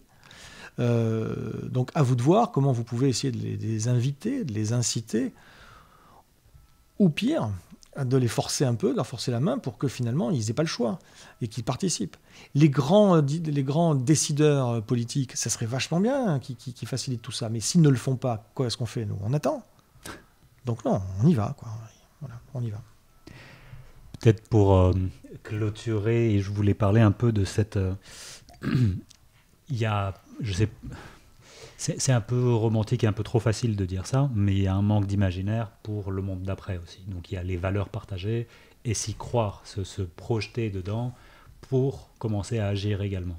Euh, donc à vous de voir comment vous pouvez essayer de les, inviter, de les inciter, ou pire, de les forcer un peu, de leur forcer la main pour que finalement ils n'aient pas le choix et qu'ils participent. Les grands, euh, les grands décideurs euh, politiques, ça serait vachement bien hein, qu'ils qui, facilitent tout ça, mais s'ils ne le font pas, quoi est-ce qu'on fait nous On attend. Donc non, on y va, quoi. on y va.
Peut-être pour euh, clôturer, et je voulais parler un peu de cette. il y a, je sais, c'est un peu romantique et un peu trop facile de dire ça, mais il y a un manque d'imaginaire pour le monde d'après aussi. Donc il y a les valeurs partagées et s'y croire, se, projeter dedans pour commencer à agir également.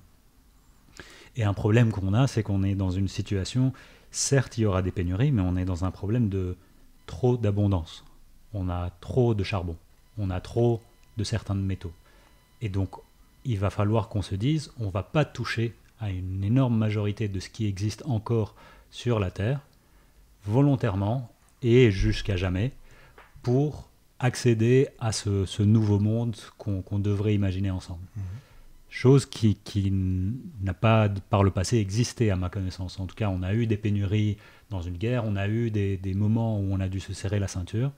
Et un problème qu'on a, c'est qu'on est dans une situation, certes il y aura des pénuries, mais on est dans un problème de trop d'abondance. On a trop de charbon, on a trop de certains métaux. Et donc il va falloir qu'on se dise, on ne va pas toucher à une énorme majorité de ce qui existe encore sur la Terre, volontairement et jusqu'à jamais, pour accéder à ce, nouveau monde qu'on devrait imaginer ensemble. Mmh. Chose qui, n'a pas, par le passé, existé à ma connaissance. En tout cas, on a eu des pénuries dans une guerre, on a eu des moments où on a dû se serrer la ceinture.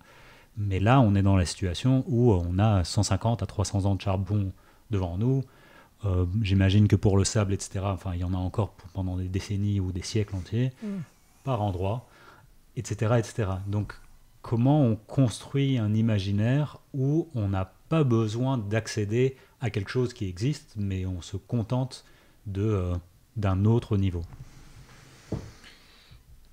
Mais là, on est dans la situation où on a 150 à 300 ans de charbon devant nous, euh, j'imagine que pour le sable, etc., enfin, il y en a encore pendant des décennies ou des siècles entiers, mm. par endroit, etc., etc. Donc, comment on construit un imaginaire où on n'a pas besoin d'accéder à quelque chose qui existe, mais on se contente de euh, d'un autre niveau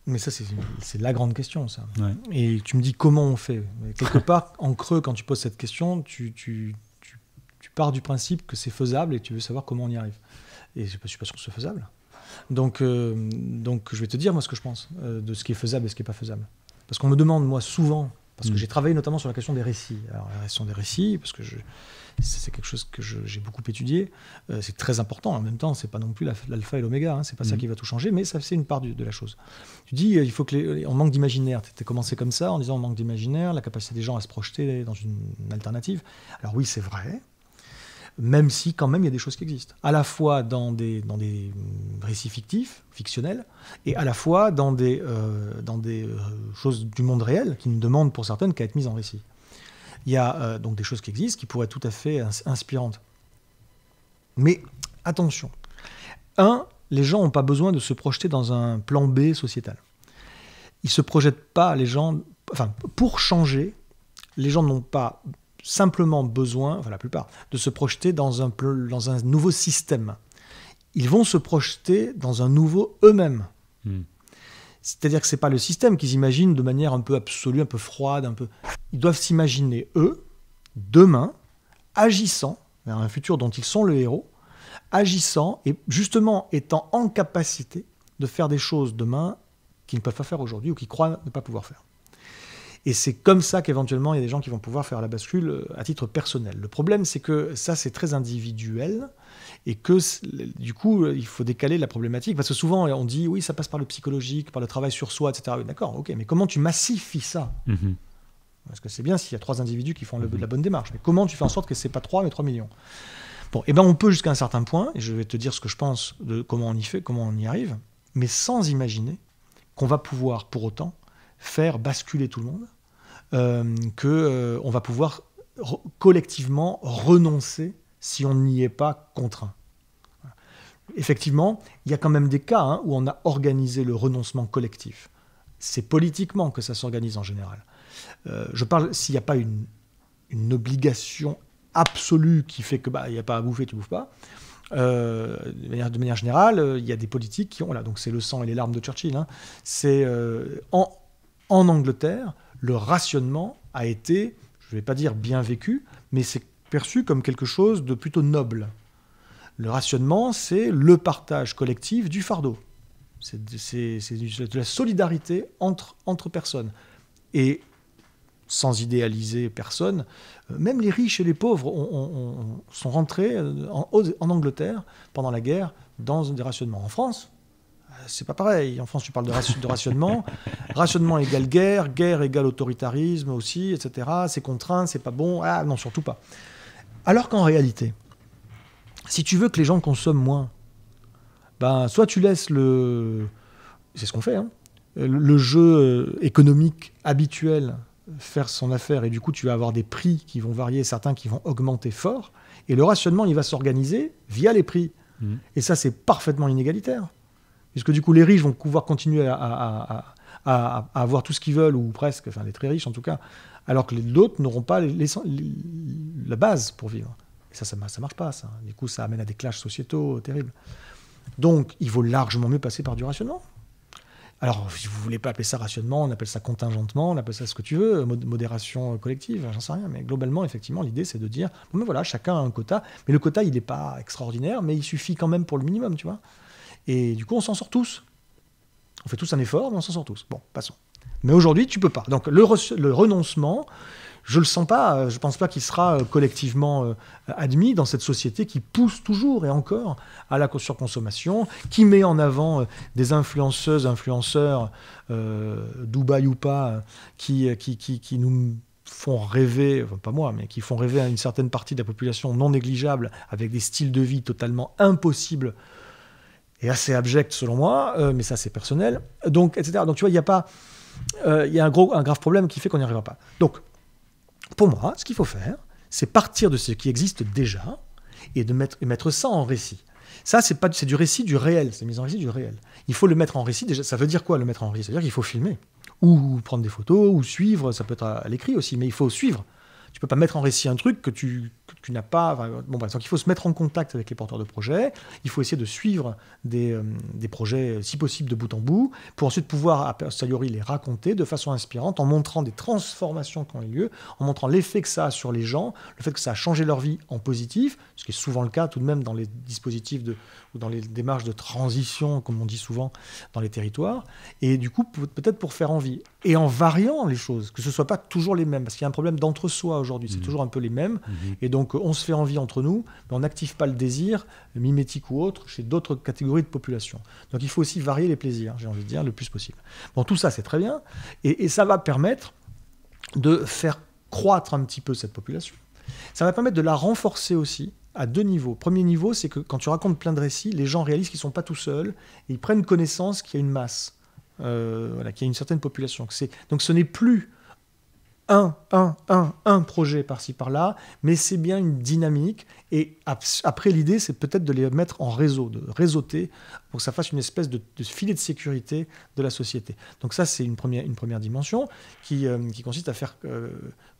mais ça, c'est la grande question, ça. Et tu me dis comment on fait. quelque part, en creux, quand tu poses cette question, tu, tu pars du principe que c'est faisable et tu veux savoir comment on y arrive. Et je ne suis pas sûr que ce soit faisable. Donc, euh, donc je vais te dire, moi, ce que je pense euh, de ce qui est faisable et ce qui n'est pas faisable. Parce qu'on me demande, moi, souvent, parce que mm. j'ai travaillé notamment sur la question des récits. Alors, la question des récits, parce que c'est quelque chose que j'ai beaucoup étudié, euh, c'est très important. En même temps, ce n'est pas non plus l'alpha et l'oméga, hein, c'est pas ça mm. qui va tout changer, mais ça c'est une part de la chose. Tu dis, il faut que on manque d'imaginaire. Tu as commencé comme ça en disant on manque d'imaginaire, la capacité des gens à se projeter dans une alternative. Alors oui, c'est vrai, même si quand même il y a des choses qui existent, à la fois dans des, dans des récits fictifs, fictionnels, et à la fois dans des, euh, dans des euh, choses du monde réel qui nous demandent pour certaines qu'à être mises en récit. Il y a euh, donc des choses qui existent qui pourraient être tout à fait inspirantes. Mais attention, un, les gens n'ont pas besoin de se projeter dans un plan B sociétal. Ils ne se projettent pas, les gens, enfin, pour changer, les gens n'ont pas simplement besoin, enfin la plupart, de se projeter dans un, dans un nouveau système. Ils vont se projeter dans un nouveau eux-mêmes. Hmm. C'est-à-dire que ce n'est pas le système qu'ils imaginent de manière un peu absolue, un peu froide, un peu. Ils doivent s'imaginer, eux, demain, agissant, vers un futur dont ils sont le héros, agissant et justement étant en capacité de faire des choses demain qu'ils ne peuvent pas faire aujourd'hui ou qu'ils croient ne pas pouvoir faire. Et c'est comme ça qu'éventuellement, il y a des gens qui vont pouvoir faire la bascule euh, à titre personnel. Le problème, c'est que ça, c'est très individuel et que euh, du coup, euh, il faut décaler la problématique parce que souvent, on dit oui, ça passe par le psychologique, par le travail sur soi, etc. D'accord, ok, mais comment tu massifies ça mhm. Parce que c'est bien s'il y a trois individus qui font mhm. la bonne démarche, mais comment tu fais en sorte que ce c'est pas trois, mais trois millions Bon, eh ben on peut jusqu'à un certain point, et je vais te dire ce que je pense de comment on y fait, comment on y arrive, mais sans imaginer qu'on va pouvoir pour autant faire basculer tout le monde, euh, que euh, on va pouvoir collectivement renoncer si on n'y est pas contraint. Effectivement, il y a quand même des cas hein, où on a organisé le renoncement collectif. C'est politiquement que ça s'organise en général. Euh, je parle s'il n'y a pas une, obligation absolue qui fait que bah il n'y a pas à bouffer, tu bouffes pas. Euh, de, manière, de, manière, générale, il y a des politiques qui ont là, donc c'est le sang et les larmes de Churchill. Hein, c'est en, en Angleterre, le rationnement a été, je ne vais pas dire bien vécu, mais c'est perçu comme quelque chose de plutôt noble. Le rationnement, c'est le partage collectif du fardeau. C'est de la solidarité entre, entre personnes. Et sans idéaliser personne, euh, même les riches et les pauvres sont rentrés euh, en, en, Angleterre pendant la guerre dans des rationnements. En France, c'est pas pareil. En France, tu parles de, rationnement. rationnement égale guerre, guerre égale autoritarisme aussi, etc. C'est contraint, c'est pas bon. Ah non, surtout pas. Alors qu'en réalité, si tu veux que les gens consomment moins, ben, soit tu laisses le. C'est ce qu'on fait, hein, le jeu euh, économique habituel faire son affaire et du coup tu vas avoir des prix qui vont varier, certains qui vont augmenter fort, et le rationnement il va s'organiser via les prix. Mmh. Et ça c'est parfaitement inégalitaire. Puisque du coup, les riches vont pouvoir continuer à, avoir tout ce qu'ils veulent, ou presque, enfin les très riches en tout cas, alors que les autres n'auront pas la base pour vivre. Et ça, ça ne marche pas, ça. Du coup, ça amène à des clashs sociétaux terribles. Donc, il vaut largement mieux passer par du rationnement. Alors, si vous voulez pas appeler ça rationnement, on appelle ça contingentement, on appelle ça ce que tu veux, modération collective, j'en sais rien. Mais globalement, effectivement, l'idée, c'est de dire, bon, ben voilà, chacun a un quota, mais le quota, il n'est pas extraordinaire, mais il suffit quand même pour le minimum, tu vois. Et du coup, on s'en sort tous. On fait tous un effort, mais on s'en sort tous. Bon, passons. Mais aujourd'hui, tu peux pas. Donc le, renoncement, je le sens pas. Je pense pas qu'il sera euh, collectivement euh, admis dans cette société qui pousse toujours et encore à la surconsommation, qui met en avant euh, des influenceuses, influenceurs, euh, Dubaï ou pas, qui, qui, qui nous font rêver, enfin pas moi, mais qui font rêver à une certaine partie de la population non négligeable, avec des styles de vie totalement impossibles et assez abject selon moi, euh, mais ça c'est personnel. Donc, etc. Donc tu vois, il n'y a pas, euh, il y a un gros, un grave problème qui fait qu'on n'y arrivera pas. Donc, pour moi, ce qu'il faut faire, c'est partir de ce qui existe déjà et de mettre, mettre ça en récit. Ça, c'est pas, c'est du récit du réel, c'est mise en récit du réel. Il faut le mettre en récit. Déjà, ça veut dire quoi le mettre en récit C'est-à-dire qu'il faut filmer ou prendre des photos ou suivre. Ça peut être à l'écrit aussi, mais il faut suivre. Tu peux pas mettre en récit un truc que tu, n'as pas. bon, donc il faut se mettre en contact avec les porteurs de projets. Il faut essayer de suivre des, euh, projets, euh, si possible, de bout en bout, pour ensuite pouvoir, à posteriori, les raconter de façon inspirante, en montrant des transformations qui ont eu lieu, en montrant l'effet que ça a sur les gens, le fait que ça a changé leur vie en positif, ce qui est souvent le cas tout de même dans les dispositifs de, ou dans les démarches de transition, comme on dit souvent dans les territoires. Et du coup, peut-être pour faire envie. Et en variant les choses, que ce ne soit pas toujours les mêmes, parce qu'il y a un problème d'entre-soi aujourd'hui. C'est mhm. toujours un peu les mêmes. Mhm. Et donc, euh, on se fait envie entre nous, mais on n'active pas le désir, mimétique ou autre, chez d'autres catégories de population. Donc, il faut aussi varier les plaisirs, j'ai envie de dire, le plus possible. Bon, tout ça, c'est très bien. Et, ça va permettre de faire croître un petit peu cette population. Ça va permettre de la renforcer aussi, à deux niveaux. Premier niveau, c'est que quand tu racontes plein de récits, les gens réalisent qu'ils ne sont pas tout seuls et ils prennent connaissance qu'il y a une masse, euh, qu'il y a une certaine population. Donc ce n'est plus un, un, un, un projet par-ci par-là, mais c'est bien une dynamique. Et après, l'idée, c'est peut-être de les mettre en réseau, de réseauter pour que ça fasse une espèce de, filet de sécurité de la société. Donc ça, c'est une première, une première dimension qui, euh, consiste à faire euh,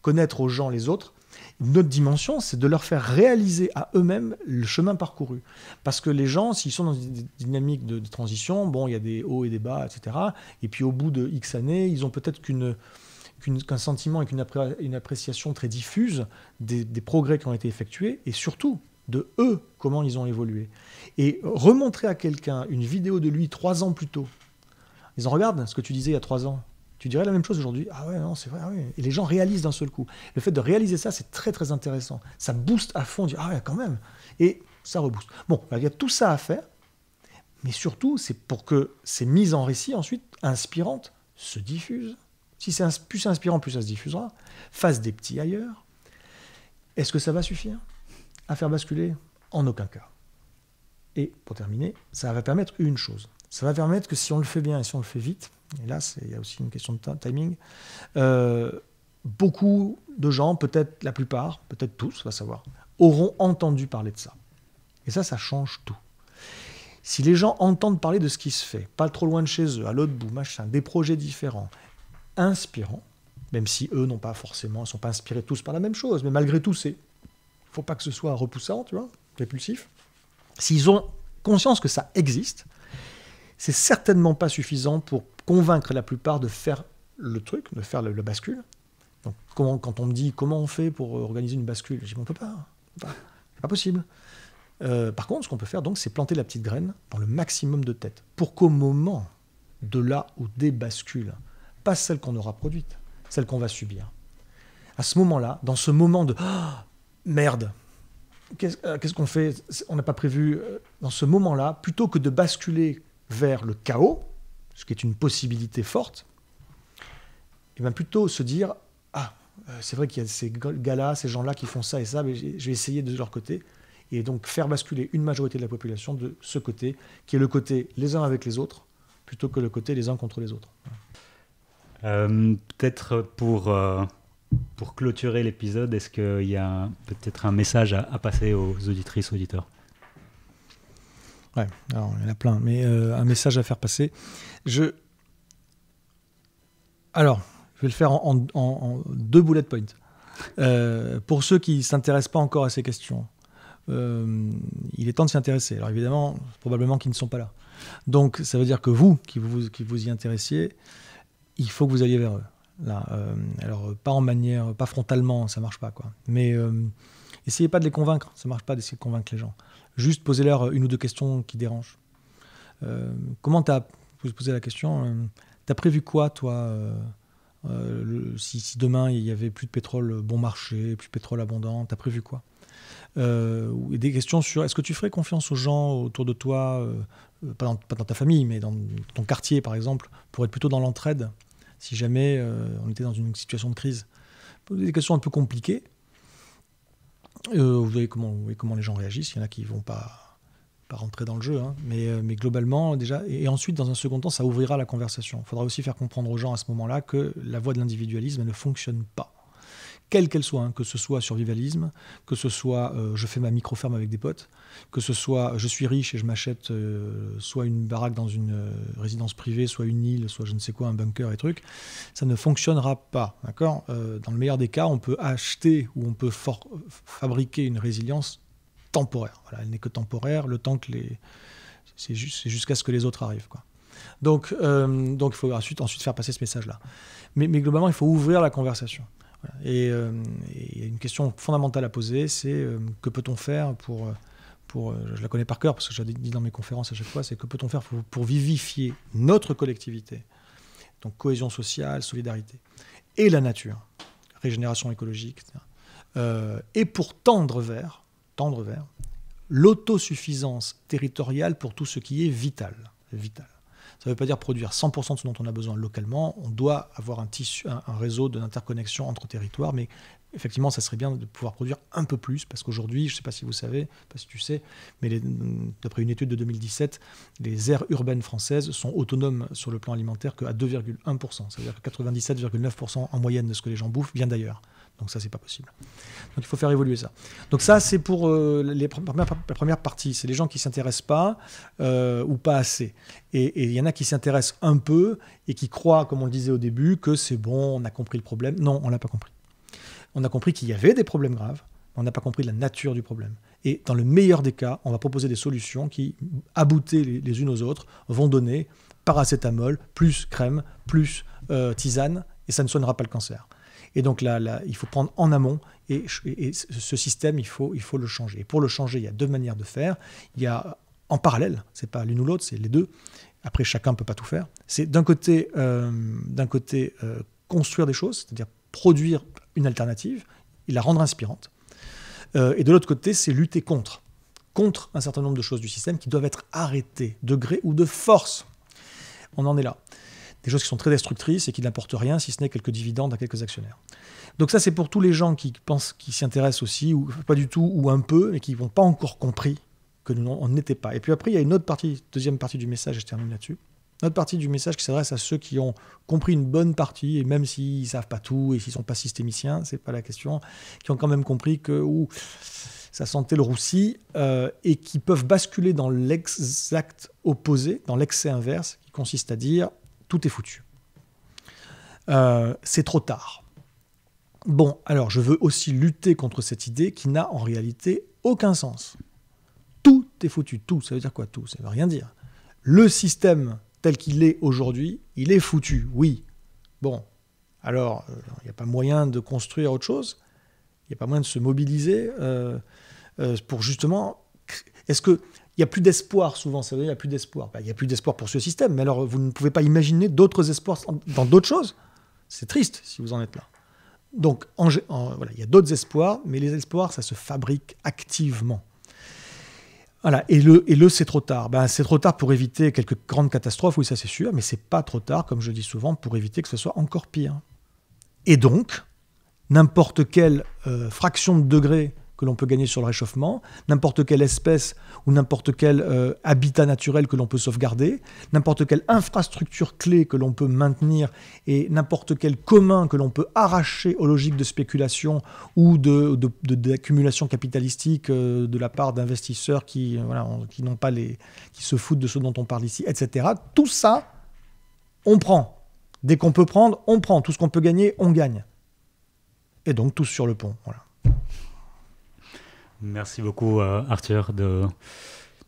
connaître aux gens les autres. Une autre dimension, c'est de leur faire réaliser à eux-mêmes le chemin parcouru. Parce que les gens, s'ils sont dans une dynamique de, de transition, bon, il y a des hauts et des bas, etc. Et puis au bout de X années, ils ont peut-être qu'une qu'un sentiment et qu'une une appréciation très diffuse des, progrès qui ont été effectués et surtout de eux, comment ils ont évolué. Et remontrer à quelqu'un une vidéo de lui trois ans plus tôt, ils en regardent ce que tu disais il y a trois ans. Tu dirais la même chose aujourd'hui. Ah ouais, non, c'est vrai. Ah et les gens réalisent d'un seul coup. Le fait de réaliser ça, c'est très très intéressant. Ça booste à fond. Ah ouais, quand même. Et ça rebooste. Bon, il y a tout ça à faire. Mais surtout, c'est pour que ces mises en récit ensuite inspirantes se diffusent si c'est plus inspirant, plus ça se diffusera. Fasse des petits ailleurs. Est-ce que ça va suffire à faire basculer En aucun cas. Et pour terminer, ça va permettre une chose. Ça va permettre que si on le fait bien et si on le fait vite, et là, il y a aussi une question de timing, euh, beaucoup de gens, peut-être la plupart, peut-être tous, va savoir, auront entendu parler de ça. Et ça, ça change tout. Si les gens entendent parler de ce qui se fait, pas trop loin de chez eux, à l'autre bout, machin, des projets différents, inspirant, même si eux n'ont pas forcément, ne sont pas inspirés tous par la même chose, mais malgré tout, c'est faut pas que ce soit repoussant, tu vois, répulsif. S'ils ont conscience que ça existe, c'est certainement pas suffisant pour convaincre la plupart de faire le truc, de faire le, bascule. Donc, quand on me dit comment on fait pour organiser une bascule, je dis on peut pas, pas pas possible. Euh, par contre, ce qu'on peut faire donc, c'est planter la petite graine dans le maximum de têtes, pour qu'au moment de là où des bascules, pas celle qu'on aura produite, celle qu'on va subir. À ce moment-là, dans ce moment de oh, merde, euh, qu'est-ce qu'on fait On n'a pas prévu. Euh, dans ce moment-là, plutôt que de basculer vers le chaos, ce qui est une possibilité forte, eh plutôt se dire Ah, euh, c'est vrai qu'il y a ces gars-là, ces gens-là qui font ça et ça, mais je vais essayer de leur côté. Et donc faire basculer une majorité de la population de ce côté, qui est le côté les uns avec les autres, plutôt que le côté les uns contre les autres.
Euh, peut-être pour, euh, pour clôturer l'épisode, est-ce qu'il y a peut-être un message à, passer aux auditrices, auditeurs
Ouais, alors il y en a plein, mais euh, un message à faire passer. Je. Alors, je vais le faire en, deux bullet points. pour ceux qui ne s'intéressent pas encore à ces questions, il est temps de s'y intéresser. Alors évidemment, probablement qu'ils ne sont pas là. Donc ça veut dire que vous, qui vous, qui vous y intéressiez, il faut que vous alliez vers eux. Là, euh, alors, pas en manière, pas frontalement, ça marche pas. quoi. Mais euh, essayez pas de les convaincre, ça marche pas d'essayer de convaincre les gens. Juste posez-leur une ou deux questions qui dérangent. Euh, comment t'as, vous poser la question, t'as prévu quoi, toi si, demain il y avait plus de pétrole bon marché, plus de pétrole abondant, t'as prévu quoi euh, des questions sur est-ce que tu ferais confiance aux gens autour de toi, euh, euh, pas dans, ta famille, mais dans ton quartier par exemple, pour être plutôt dans l'entraide, si jamais on était dans une situation de crise Des questions un peu compliquées. vous, voyez comment, les gens réagissent, il y en a qui ne vont pas rentrer dans le jeu, hein. mais, mais, globalement déjà. Et, ensuite, dans un second temps, ça ouvrira la conversation. Il faudra aussi faire comprendre aux gens à ce moment-là que la voie de l'individualisme, ne fonctionne pas quelle qu'elle soit, hein, que ce soit survivalisme, que ce soit euh, je fais ma micro-ferme avec des potes, que ce soit je suis riche et je m'achète euh, soit une baraque dans une euh, résidence privée, soit une île, soit je ne sais quoi, un bunker et trucs, ça ne fonctionnera pas. D'accord Dans le meilleur des cas, on peut acheter ou on peut fabriquer une résilience temporaire. Voilà, elle n'est que temporaire, le temps que les. C'est jusqu'à ce que les autres arrivent. Quoi. Donc, donc il faut ensuite, ensuite faire passer ce message-là. Mais, mais globalement, il faut ouvrir la conversation. Euh, et, il y a une question fondamentale à poser, c'est euh, que peut-on faire pour, euh, pour, je la connais par cœur parce que je l'ai dit dans mes conférences à chaque fois, c'est que peut-on faire pour, vivifier notre collectivité Donc cohésion sociale, solidarité, et la nature, régénération écologique, et pour tendre vers, tendre vers l'autosuffisance territoriale pour tout ce qui est vital. vital. Ça ne veut pas dire produire 100% de ce dont on a besoin localement. On doit avoir un, tissu, un, réseau d'interconnexion entre territoires, mais effectivement, ça serait bien de pouvoir produire un peu plus, parce qu'aujourd'hui, je ne sais pas si vous savez, pas si tu sais, mais d'après une étude de 2017, les aires urbaines françaises sont autonomes sur le plan alimentaire qu'à 2,1%. C'est-à-dire que 97,9% en moyenne de ce que les gens bouffent vient d'ailleurs. Donc ça, c'est pas possible. Donc il faut faire évoluer ça. Donc ça, c'est pour euh, les la première partie. C'est les gens qui ne s'intéressent pas euh, ou pas assez. Et il y en a qui s'intéressent un peu et qui croient, comme on le disait au début, que c'est bon, on a compris le problème. Non, on l'a pas compris. On a compris qu'il y avait des problèmes graves. Mais on n'a pas compris la nature du problème. Et dans le meilleur des cas, on va proposer des solutions qui, aboutées les, unes aux autres, vont donner paracétamol, plus crème, plus euh, tisane, et ça ne soignera pas le cancer. Et donc là, il faut prendre en amont et, ce système, il faut, il faut le changer. Et pour le changer, il y a deux manières de faire. Il y a en parallèle, c'est pas l'une ou l'autre, c'est les deux. Après, chacun ne peut pas tout faire. C'est d'un côté, euh, d'un côté euh, construire des choses, c'est-à-dire produire une alternative et la rendre inspirante. Euh, et de l'autre côté, c'est lutter contre. Contre un certain nombre de choses du système qui doivent être arrêtées, de gré ou de force. On en est là des choses qui sont très destructrices et qui n'apportent rien si ce n'est quelques dividendes à quelques actionnaires. Donc ça, c'est pour tous les gens qui pensent, qui s'y intéressent aussi, ou pas du tout, ou un peu, mais qui n'ont pas encore compris que nous on n'était pas. Et puis après, il y a une autre partie, deuxième partie du message, et je termine là-dessus. Notre partie du message qui s'adresse à ceux qui ont compris une bonne partie, et même s'ils ne savent pas tout et s'ils ne sont pas systémiciens, c'est pas la question, qui ont quand même compris que ça sentait le roussi, euh, et qui peuvent basculer dans l'exact opposé, dans l'excès inverse, qui consiste à dire tout est foutu. Euh, c'est trop tard. Bon, alors je veux aussi lutter contre cette idée qui n'a en réalité aucun sens. Tout est foutu, tout, ça veut dire quoi tout Ça veut rien dire. Le système tel qu'il est aujourd'hui, il est foutu, oui. Bon, alors euh, il n'y a pas moyen de construire autre chose, il n'y a pas moyen de se mobiliser euh, pour justement... Est-ce que n'y a plus d'espoir souvent, ça veut dire il n'y a plus d'espoir. Bah, il n'y a plus d'espoir pour ce système, mais alors vous ne pouvez pas imaginer d'autres espoirs dans d'autres choses. C'est triste si vous en êtes là. Donc en, voilà, il y a d'autres espoirs, mais les espoirs, ça se fabrique activement. Voilà, et le, et le c'est trop tard. Ben, c'est trop tard pour éviter quelques grandes catastrophes, oui, ça c'est sûr, mais c'est pas trop tard, comme je dis souvent, pour éviter que ce soit encore pire. Et donc, n'importe quelle euh, fraction de degré que l'on peut gagner sur le réchauffement, n'importe quelle espèce ou n'importe quel euh, habitat naturel que l'on peut sauvegarder, n'importe quelle infrastructure clé que l'on peut maintenir et n'importe quel commun que l'on peut arracher aux logiques de spéculation ou d'accumulation de, de, capitalistique euh, de la part d'investisseurs qui, euh, qui n'ont pas les, qui se foutent de ce dont on parle ici, etc. Tout ça, on prend. Dès qu'on peut prendre, on prend. Tout ce qu'on peut gagner, on gagne. Et donc tous sur le pont. Voilà.
Merci beaucoup euh, Arthur de,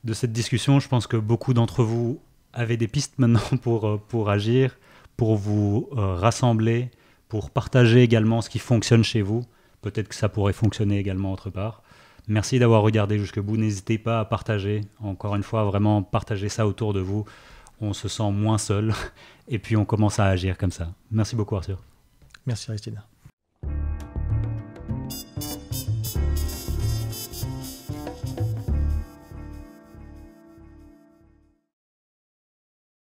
de cette discussion. Je pense que beaucoup d'entre vous avaient des pistes maintenant pour, euh, pour agir, pour vous euh, rassembler, pour partager également ce qui fonctionne chez vous. Peut-être que ça pourrait fonctionner également autre part. Merci d'avoir regardé jusqu'au bout. N'hésitez pas à partager. Encore une fois, vraiment partagez ça autour de vous. On se sent moins seul et puis on commence à agir comme ça. Merci beaucoup Arthur.
Merci Christine.